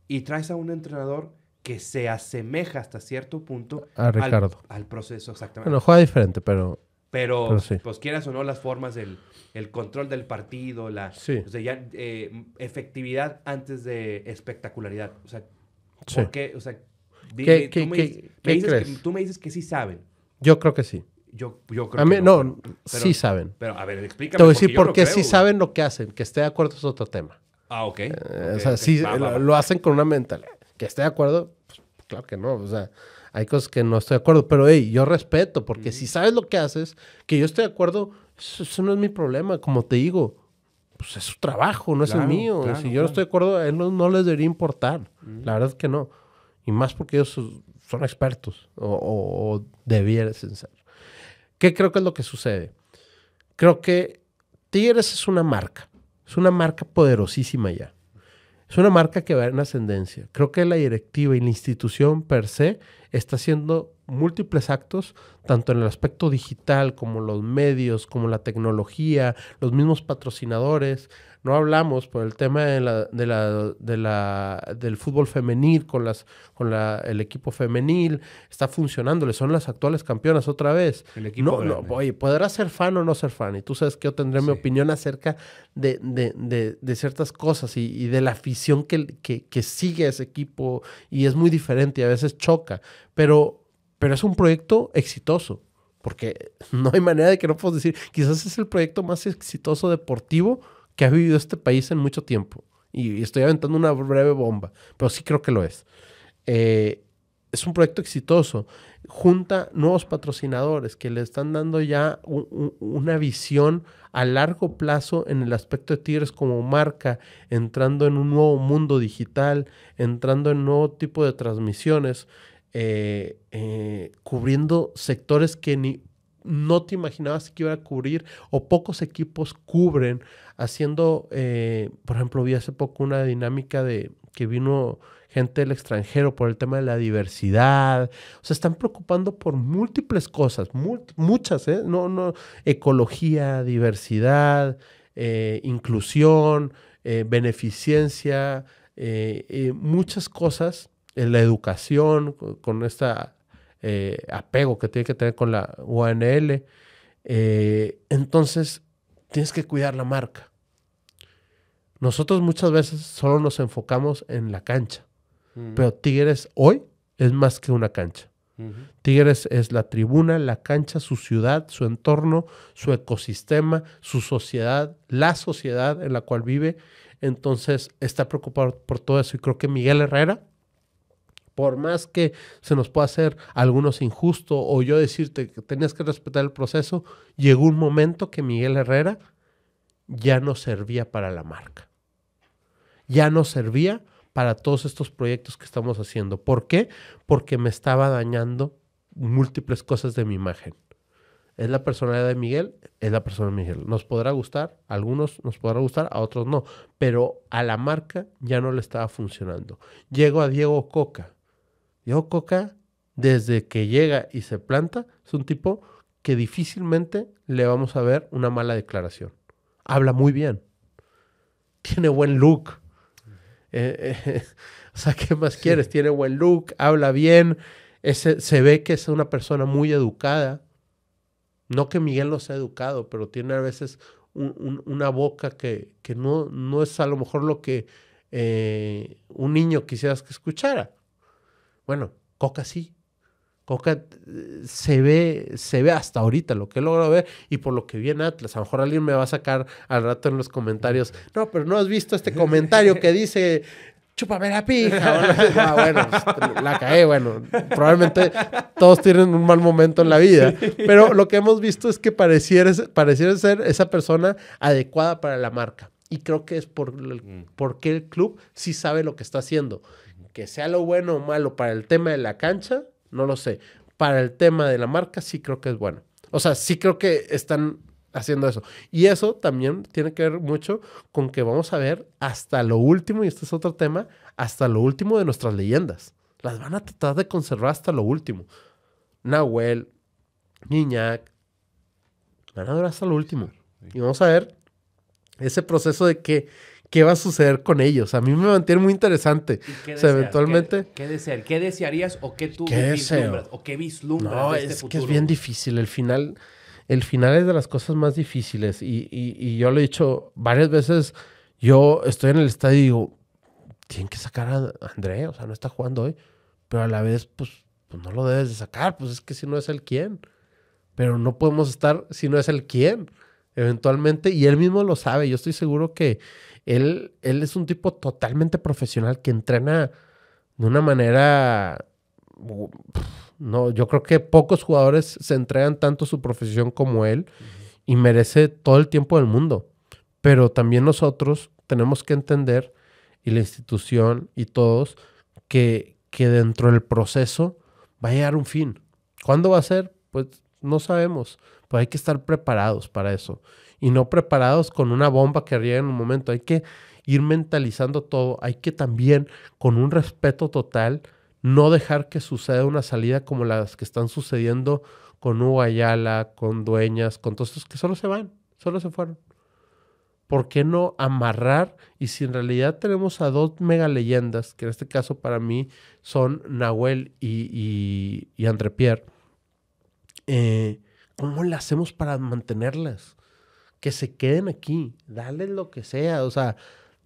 [SPEAKER 2] y traes a un entrenador que se asemeja hasta cierto punto a Ricardo. Al, proceso, exactamente. Bueno, juega diferente, pero... Pero, pues quieras o no, las formas del el control del partido, la eh, efectividad antes de espectacularidad. O sea, ¿por qué? O sea, ¿Qué, dices crees? tú me dices que sí saben.
[SPEAKER 1] Yo creo que sí. Yo, yo creo a mí, que no. sí saben. Pero, a ver, explícame. Te voy a decir por qué sí saben lo que hacen. Que esté de acuerdo es otro tema. Ah, ok. Eh, okay o sea, sí, lo, hacen con una mentalidad. ¿Que esté de acuerdo? Pues, claro que no. O sea, hay cosas que no estoy de acuerdo. Pero, hey, yo respeto, porque si sabes lo que haces, que yo estoy de acuerdo, eso, no es mi problema. Como te digo, pues es su trabajo, no es el mío. si yo no estoy de acuerdo, a él no, les debería importar. La verdad es que no. Y más porque ellos son expertos o, o, ser. ¿Qué creo que es lo que sucede? Creo que Tigres es una marca. Es una marca poderosísima ya. Es una marca que va en ascendencia. Creo que la directiva y la institución per se está haciendo múltiples actos, tanto en el aspecto digital como los medios, como la tecnología, los mismos patrocinadores, no hablamos por el tema de la, de la, del fútbol femenil con, las, con la, el equipo femenil, está le son las actuales campeonas otra vez. El equipo no, no, oye, ¿podrá ser fan o no ser fan, y tú sabes que yo tendré mi opinión acerca de, de ciertas cosas y, de la afición que, que, que sigue ese equipo, y es muy diferente y a veces choca, pero, pero es un proyecto exitoso. Porque <laughs> no hay manera de que no puedas decir, quizás es el proyecto más exitoso deportivo que ha vivido este país en mucho tiempo. Y estoy aventando una breve bomba, pero sí creo que lo es. Eh, es un proyecto exitoso. Junta nuevos patrocinadores que le están dando ya una visión a largo plazo en el aspecto de Tigres como marca, entrando en un nuevo mundo digital, entrando en nuevo tipo de transmisiones, eh, eh, cubriendo sectores que ni no te imaginabas que iba a cubrir o pocos equipos cubren haciendo, eh, por ejemplo, vi hace poco una dinámica de que vino gente del extranjero por el tema de la diversidad, o sea, están preocupando por múltiples cosas, muchas, ¿eh? No, no, ecología, diversidad, eh, inclusión, eh, beneficencia, eh, muchas cosas, la educación con esta eh, apego que tiene que tener con la UNL eh, entonces, tienes que cuidar la marca. Nosotros muchas veces solo nos enfocamos en la cancha, pero Tigres hoy es más que una cancha. Tigres es la tribuna, la cancha, su ciudad, su entorno, su ecosistema, su sociedad, la sociedad en la cual vive. Entonces está preocupado por todo eso y creo que Miguel Herrera por más que se nos pueda hacer algunos injusto o yo decirte que tenías que respetar el proceso, llegó un momento que Miguel Herrera ya no servía para la marca. Ya no servía para todos estos proyectos que estamos haciendo. ¿Por qué? Porque me estaba dañando múltiples cosas de mi imagen. Es la personalidad de Miguel, es la persona de Miguel. Nos podrá gustar, a algunos nos podrá gustar, a otros no, pero a la marca ya no le estaba funcionando. Llego a Diego Coca, yo, Coca, desde que llega y se planta, es un tipo que difícilmente le vamos a ver una mala declaración. Habla muy bien. Tiene buen look. Eh, eh, <laughs> o sea, ¿qué más quieres? Tiene buen look, habla bien, se ve que es una persona muy educada. No que Miguel no sea educado, pero tiene a veces una boca que, que no, no, es a lo mejor lo que eh, un niño quisieras que escuchara. Bueno, Coca sí. Coca eh, se ve, se ve hasta ahorita lo que logrado ver y por lo que viene Atlas. A lo mejor alguien me va a sacar al rato en los comentarios. No, pero no has visto este comentario que dice chúpame la pija. Ah, bueno, pues, la cae, bueno. Probablemente todos tienen un mal momento en la vida. Pero lo que hemos visto es que pareciera, pareciera ser esa persona adecuada para la marca. Y creo que es por, mm. porque el club sí sabe lo que está haciendo. Que sea lo bueno o malo para el tema de la cancha, no lo sé. Para el tema de la marca, sí creo que es bueno. O sea, sí creo que están haciendo eso. Y eso también tiene que ver mucho con que vamos a ver hasta lo último, y este es otro tema, hasta lo último de nuestras leyendas. Las van a tratar de conservar hasta lo último. Nahuel, Niñac, van a durar hasta lo último. Y vamos a ver ese proceso de que qué va a suceder con ellos. A mí me mantiene muy interesante. Qué o sea, eventualmente.
[SPEAKER 2] ¿Qué, ¿Qué desearías o qué tú vislumbras? ¿O qué
[SPEAKER 1] vislumbras? de este es que es bien difícil. El final, el final es de las cosas más difíciles. Y, y, yo lo he dicho varias veces. Yo estoy en el estadio y digo, tienen que sacar a André, o sea, no está jugando hoy. Pero a la vez, pues, pues no lo debes de sacar, pues es que si no es el quién. Pero no podemos estar si no es el quién eventualmente, y él mismo lo sabe, yo estoy seguro que él, él es un tipo totalmente profesional que entrena de una manera... No, yo creo que pocos jugadores se entregan tanto a su profesión como él y merece todo el tiempo del mundo. Pero también nosotros tenemos que entender, y la institución y todos, que, que dentro del proceso va a llegar un fin. ¿Cuándo va a ser? Pues no sabemos, pero hay que estar preparados para eso y no preparados con una bomba que arriba en un momento. Hay que ir mentalizando todo. Hay que también, con un respeto total, no dejar que suceda una salida como las que están sucediendo con Hugo Ayala, con Dueñas, con todos estos que solo se van, solo se fueron. ¿Por qué no amarrar? Y si en realidad tenemos a dos mega leyendas, que en este caso para mí son Nahuel y, y, André Pierre, eh, ¿cómo le hacemos para mantenerlas? que se queden aquí, dale lo que sea, o sea,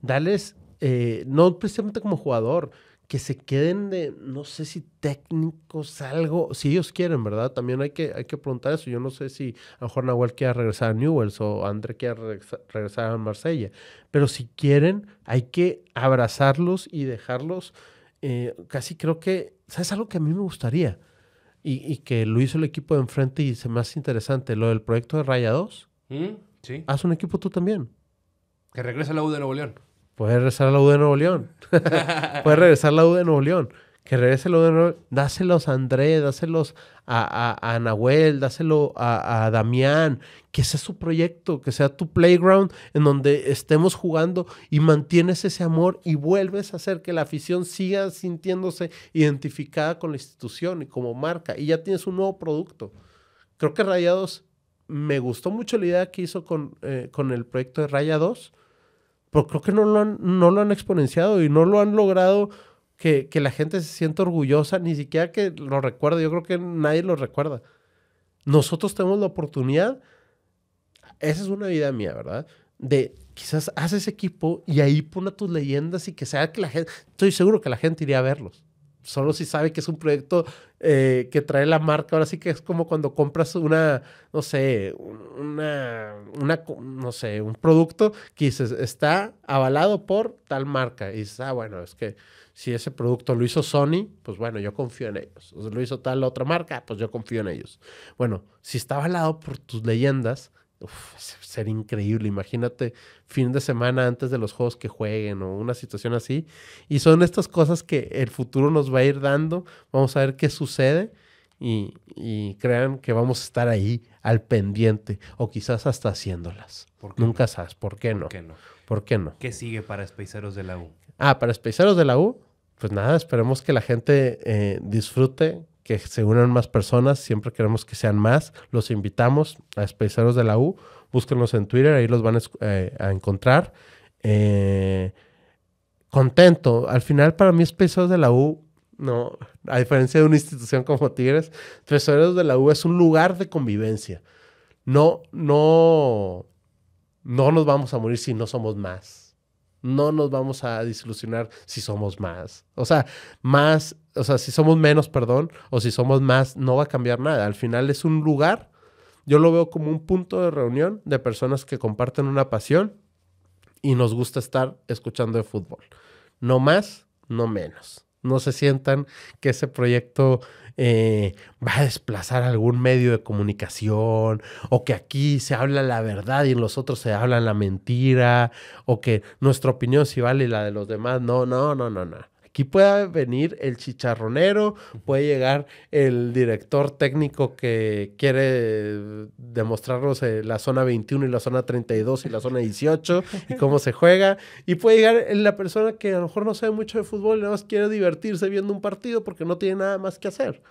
[SPEAKER 1] dales, eh, no precisamente como jugador, que se queden de, no sé si técnicos, algo, si ellos quieren, ¿verdad? También hay que, hay que preguntar eso. Yo no sé si a lo mejor Nahuel quiera regresar a Newells o André quiera regresar a Marsella, pero si quieren, hay que abrazarlos y dejarlos. Eh, casi creo que, ¿sabes algo que a mí me gustaría? Y, y, que lo hizo el equipo de enfrente y se me interesante, lo del proyecto de Raya 2. Haz un equipo tú también.
[SPEAKER 2] Que regrese a la U de Nuevo León.
[SPEAKER 1] Puede regresar a la U de Nuevo León. <laughs> Puede regresar a la U de Nuevo León. Que regrese la U de Nuevo León. Dáselos a André, dáselos a, a, Nahuel, dáselo a, a, Damián. Que sea su proyecto, que sea tu playground en donde estemos jugando y mantienes ese amor y vuelves a hacer que la afición siga sintiéndose identificada con la institución y como marca. Y ya tienes un nuevo producto. Creo que Rayados me gustó mucho la idea que hizo con, eh, con el proyecto de Raya 2, pero creo que no lo han, no lo han exponenciado y no lo han logrado que, la gente se sienta orgullosa, ni siquiera que lo recuerde. Yo creo que nadie lo recuerda. Nosotros tenemos la oportunidad, esa es una vida mía, ¿verdad? De quizás haz ese equipo y ahí pon tus leyendas y que sea que la gente, estoy seguro que la gente iría a verlos solo si sabe que es un proyecto eh, que trae la marca. Ahora sí que es como cuando compras una, no sé, una, no sé, un producto que está avalado por tal marca. Y dices, ah, bueno, es que si ese producto lo hizo Sony, pues bueno, yo confío en ellos. O sea, lo hizo tal otra marca, pues yo confío en ellos. Bueno, si está avalado por tus leyendas, ser increíble. Imagínate fin de semana antes de los juegos que jueguen o una situación así. Y son estas cosas que el futuro nos va a ir dando. Vamos a ver qué sucede y, crean que vamos a estar ahí al pendiente o quizás hasta haciéndolas. Nunca sabes. ¿Por qué, no? ¿Por qué no?
[SPEAKER 2] qué sigue para Spaceros de la U?
[SPEAKER 1] Ah, para Spaceros de la U, pues nada, esperemos que la gente eh, disfrute que se unan más personas, siempre queremos que sean más. Los invitamos a Especeros de la U, búsquenlos en Twitter, ahí los van a, eh, encontrar. Eh, contento, al final para mí Especeros de la U, no, a diferencia de una institución como Tigres, Especeros de la U es un lugar de convivencia. No, no, no nos vamos a morir si no somos más no nos vamos a disolucionar si somos más. O sea, más, o sea, si somos menos, perdón, o si somos más, no va a cambiar nada. Al final es un lugar, yo lo veo como un punto de reunión de personas que comparten una pasión y nos gusta estar escuchando de fútbol. No más, no menos. No se sientan que ese proyecto eh, va a desplazar algún medio de comunicación, o que aquí se habla la verdad y en los otros se habla la mentira, o que nuestra opinión si vale la de los demás, no, no, no, no, no. Aquí puede venir el chicharronero, puede llegar el director técnico que quiere demostrarnos eh, la zona 21 y la zona 32 y la zona 18 y <laughs> cómo se juega. Y puede llegar la persona que a lo mejor no sabe mucho de fútbol y nada más quiere divertirse viendo un partido porque no tiene nada más que hacer.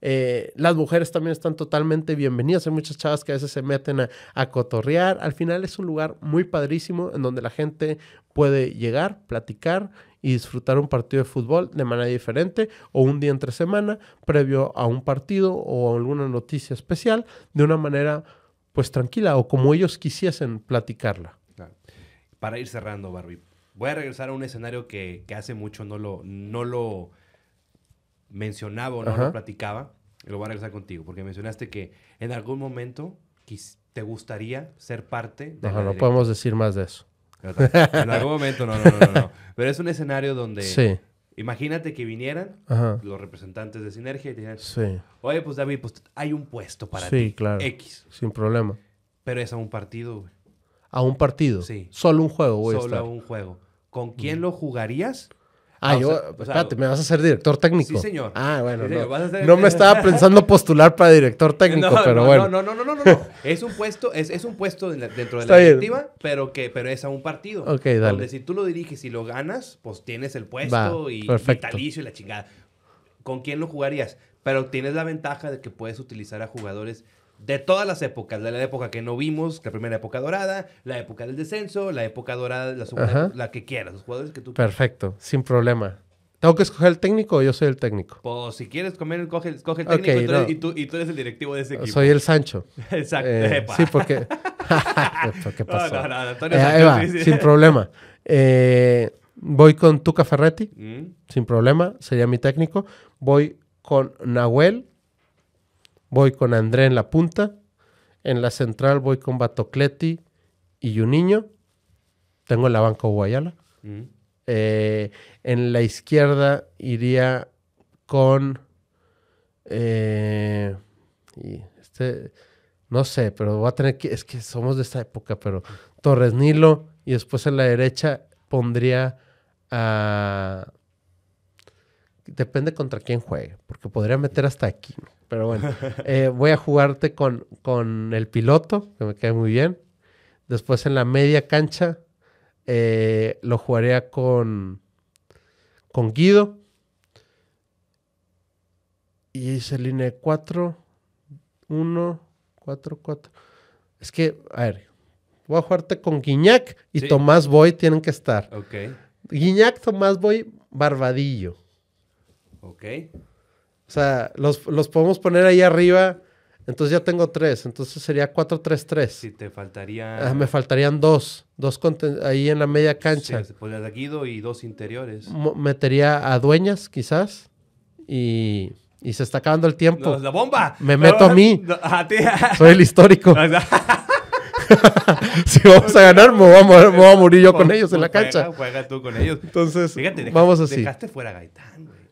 [SPEAKER 1] Eh, las mujeres también están totalmente bienvenidas. Hay muchas chavas que a veces se meten a, cotorrear. Al final es un lugar muy padrísimo en donde la gente puede llegar, platicar y disfrutar un partido de fútbol de manera diferente o un día entre semana previo a un partido o alguna noticia especial de una manera pues tranquila o como ellos quisiesen platicarla.
[SPEAKER 2] Para ir cerrando, Barbie, voy a regresar a un escenario que, hace mucho no lo, no lo mencionaba o no lo platicaba. Lo voy a regresar contigo, porque mencionaste que en algún momento te gustaría ser parte de... no podemos decir más de eso
[SPEAKER 1] en algún momento, no, no, no, no.
[SPEAKER 2] <laughs> Pero es un escenario donde... Sí. Imagínate que vinieran los representantes de Sinergia y te dijeran, sí. oye, pues David, pues hay un puesto para ti. claro. X.
[SPEAKER 1] Sin problema.
[SPEAKER 2] Pero es a un partido,
[SPEAKER 1] ¿A un partido? Sí. Solo un juego, güey. Solo a
[SPEAKER 2] un juego. ¿Con quién lo jugarías? Ah, ah, yo, pues, espérate, ¿me vas a hacer director técnico? Sí, señor. Ah, bueno, no, no, me <laughs> estaba pensando postular para
[SPEAKER 1] director técnico, pero bueno. No, no, no, no, no, <laughs>
[SPEAKER 2] Es un puesto, es, un puesto dentro de la directiva, pero que, pero es a un partido. Ok, dale. Donde si tú lo diriges y lo ganas, pues tienes el puesto y el vitalicio y la chingada. ¿Con quién lo jugarías? Pero tienes la ventaja de que puedes utilizar a jugadores de todas las épocas, de la época que no vimos, la primera época dorada, la época del descenso, la época dorada, la la que quieras, los jugadores que tú
[SPEAKER 1] Perfecto, sin problema. ¿Tengo que escoger el técnico o yo soy el técnico?
[SPEAKER 2] Pues si quieres comer, coge escoge el técnico y, tú eres, el directivo de ese equipo. Soy el Sancho. <laughs> Exacto. Eh, sí, porque... <laughs>
[SPEAKER 1] <laughs> ¿Qué pasó? No, no, Eva, eh, sin problema. Eh, voy con Tuca Ferretti, mm. sin problema, sería mi técnico. Voy con Nahuel, voy con André en la punta, en la central voy con Batocleti y un niño. Tengo en la banca Guayala. Mm. Eh, en la izquierda iría con. Eh, este, no sé, pero va a tener que. Es que somos de esta época, pero Torres Nilo. Y después en la derecha pondría a. Depende contra quién juegue, porque podría meter hasta aquí. ¿no? Pero bueno, eh, voy a jugarte con, con el piloto, que me cae muy bien. Después en la media cancha eh, lo jugaré con, con Guido. Y ahí línea linea 4, 1, 4, 4. Es que, a ver, voy a jugarte con Guiñac y Tomás Boy tienen que estar. Ok. Guiñac, Tomás Boy, Barbadillo. Ok. O sea, los, los podemos poner ahí arriba. Entonces ya tengo tres. Entonces sería 4-3-3. Si te faltaría... Ah, me faltarían dos. Dos ahí en la media cancha. Sí,
[SPEAKER 2] el pues, de Guido y dos interiores.
[SPEAKER 1] metería a Dueñas, quizás. Y... Y se está acabando el tiempo. ¡La bomba! Me meto a mí. <laughs> Soy el histórico. <laughs> <laughs> si vamos a ganar, me voy a, morir, yo con pues, ellos en la pues, cancha. Juega, tú con ellos. Entonces, vamos así. Dejaste
[SPEAKER 2] fuera a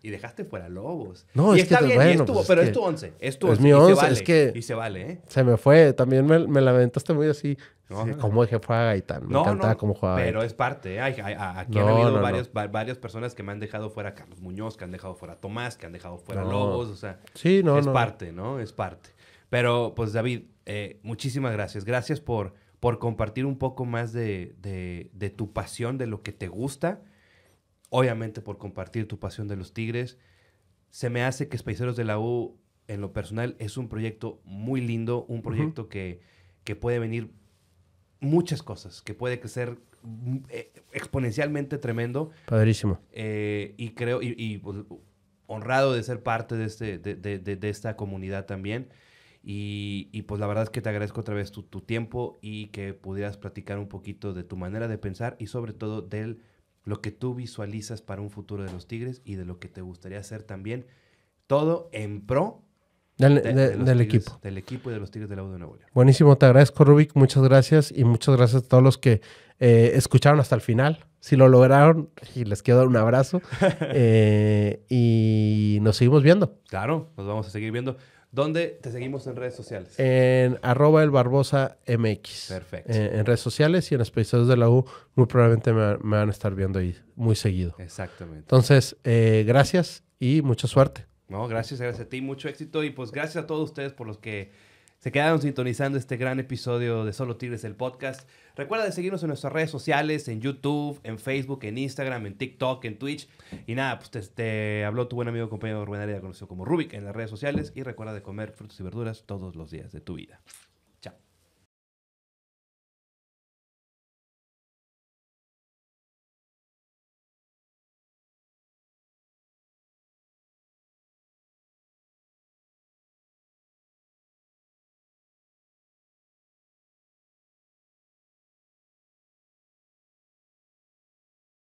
[SPEAKER 2] y dejaste fuera Lobos. No, es está que bien, y estuvo, pues, pero es, tu once. Es tu mi once. Y se vale, ¿eh?
[SPEAKER 1] Se me fue. También me, lamentaste muy así. Como sí, no, tal a no, encantaba jugaba. Pero es
[SPEAKER 2] parte. ¿eh? aquí han habido varias, varias personas que me han dejado fuera Carlos Muñoz, que han dejado fuera a Tomás, que han dejado fuera Lobos. O sea, sí, no, es parte, ¿no? Es parte. Pero, pues, David, eh, muchísimas gracias. Gracias por, por compartir un poco más de tu pasión, de lo que te gusta obviamente por compartir tu pasión de los Tigres. Se me hace que Spaceros de la U, en lo personal, es un proyecto muy lindo, un proyecto que, que puede venir muchas cosas, que puede crecer mm, eh, exponencialmente tremendo. Padrísimo. Eh, y creo, y, pues, honrado de ser parte de, este, esta comunidad también. Y, pues la verdad es que te agradezco otra vez tu, tu, tiempo y que pudieras platicar un poquito de tu manera de pensar y sobre todo del lo que tú visualizas para un futuro de los Tigres y de lo que te gustaría hacer también. Todo en pro
[SPEAKER 1] del, equipo.
[SPEAKER 2] Del equipo y de los Tigres del Audio de Nuevo
[SPEAKER 1] Buenísimo, te agradezco Rubik, muchas gracias y muchas gracias a todos los que eh, escucharon hasta el final. Si lo lograron, y les quiero dar un abrazo. <laughs> Eh, y nos seguimos viendo.
[SPEAKER 2] Claro, nos vamos a seguir viendo. ¿Dónde te seguimos en redes sociales?
[SPEAKER 1] En arroba el Barbosa MX. Perfecto. En, redes sociales y en Especialistas de la U, muy probablemente me, van a estar viendo ahí muy seguido. Exactamente. Entonces, eh, gracias y mucha suerte.
[SPEAKER 2] No, gracias, gracias a ti, mucho éxito y pues gracias a todos ustedes por los que se quedaron sintonizando este gran episodio de Solo Tigres, el podcast. Recuerda de seguirnos en nuestras redes sociales, en YouTube, en Facebook, en Instagram, en TikTok, en Twitch. Y nada, pues te, habló tu buen amigo compañero Rubén Arida, conocido como Rubik, en las redes sociales. Y recuerda de comer frutas y verduras todos los días de tu vida.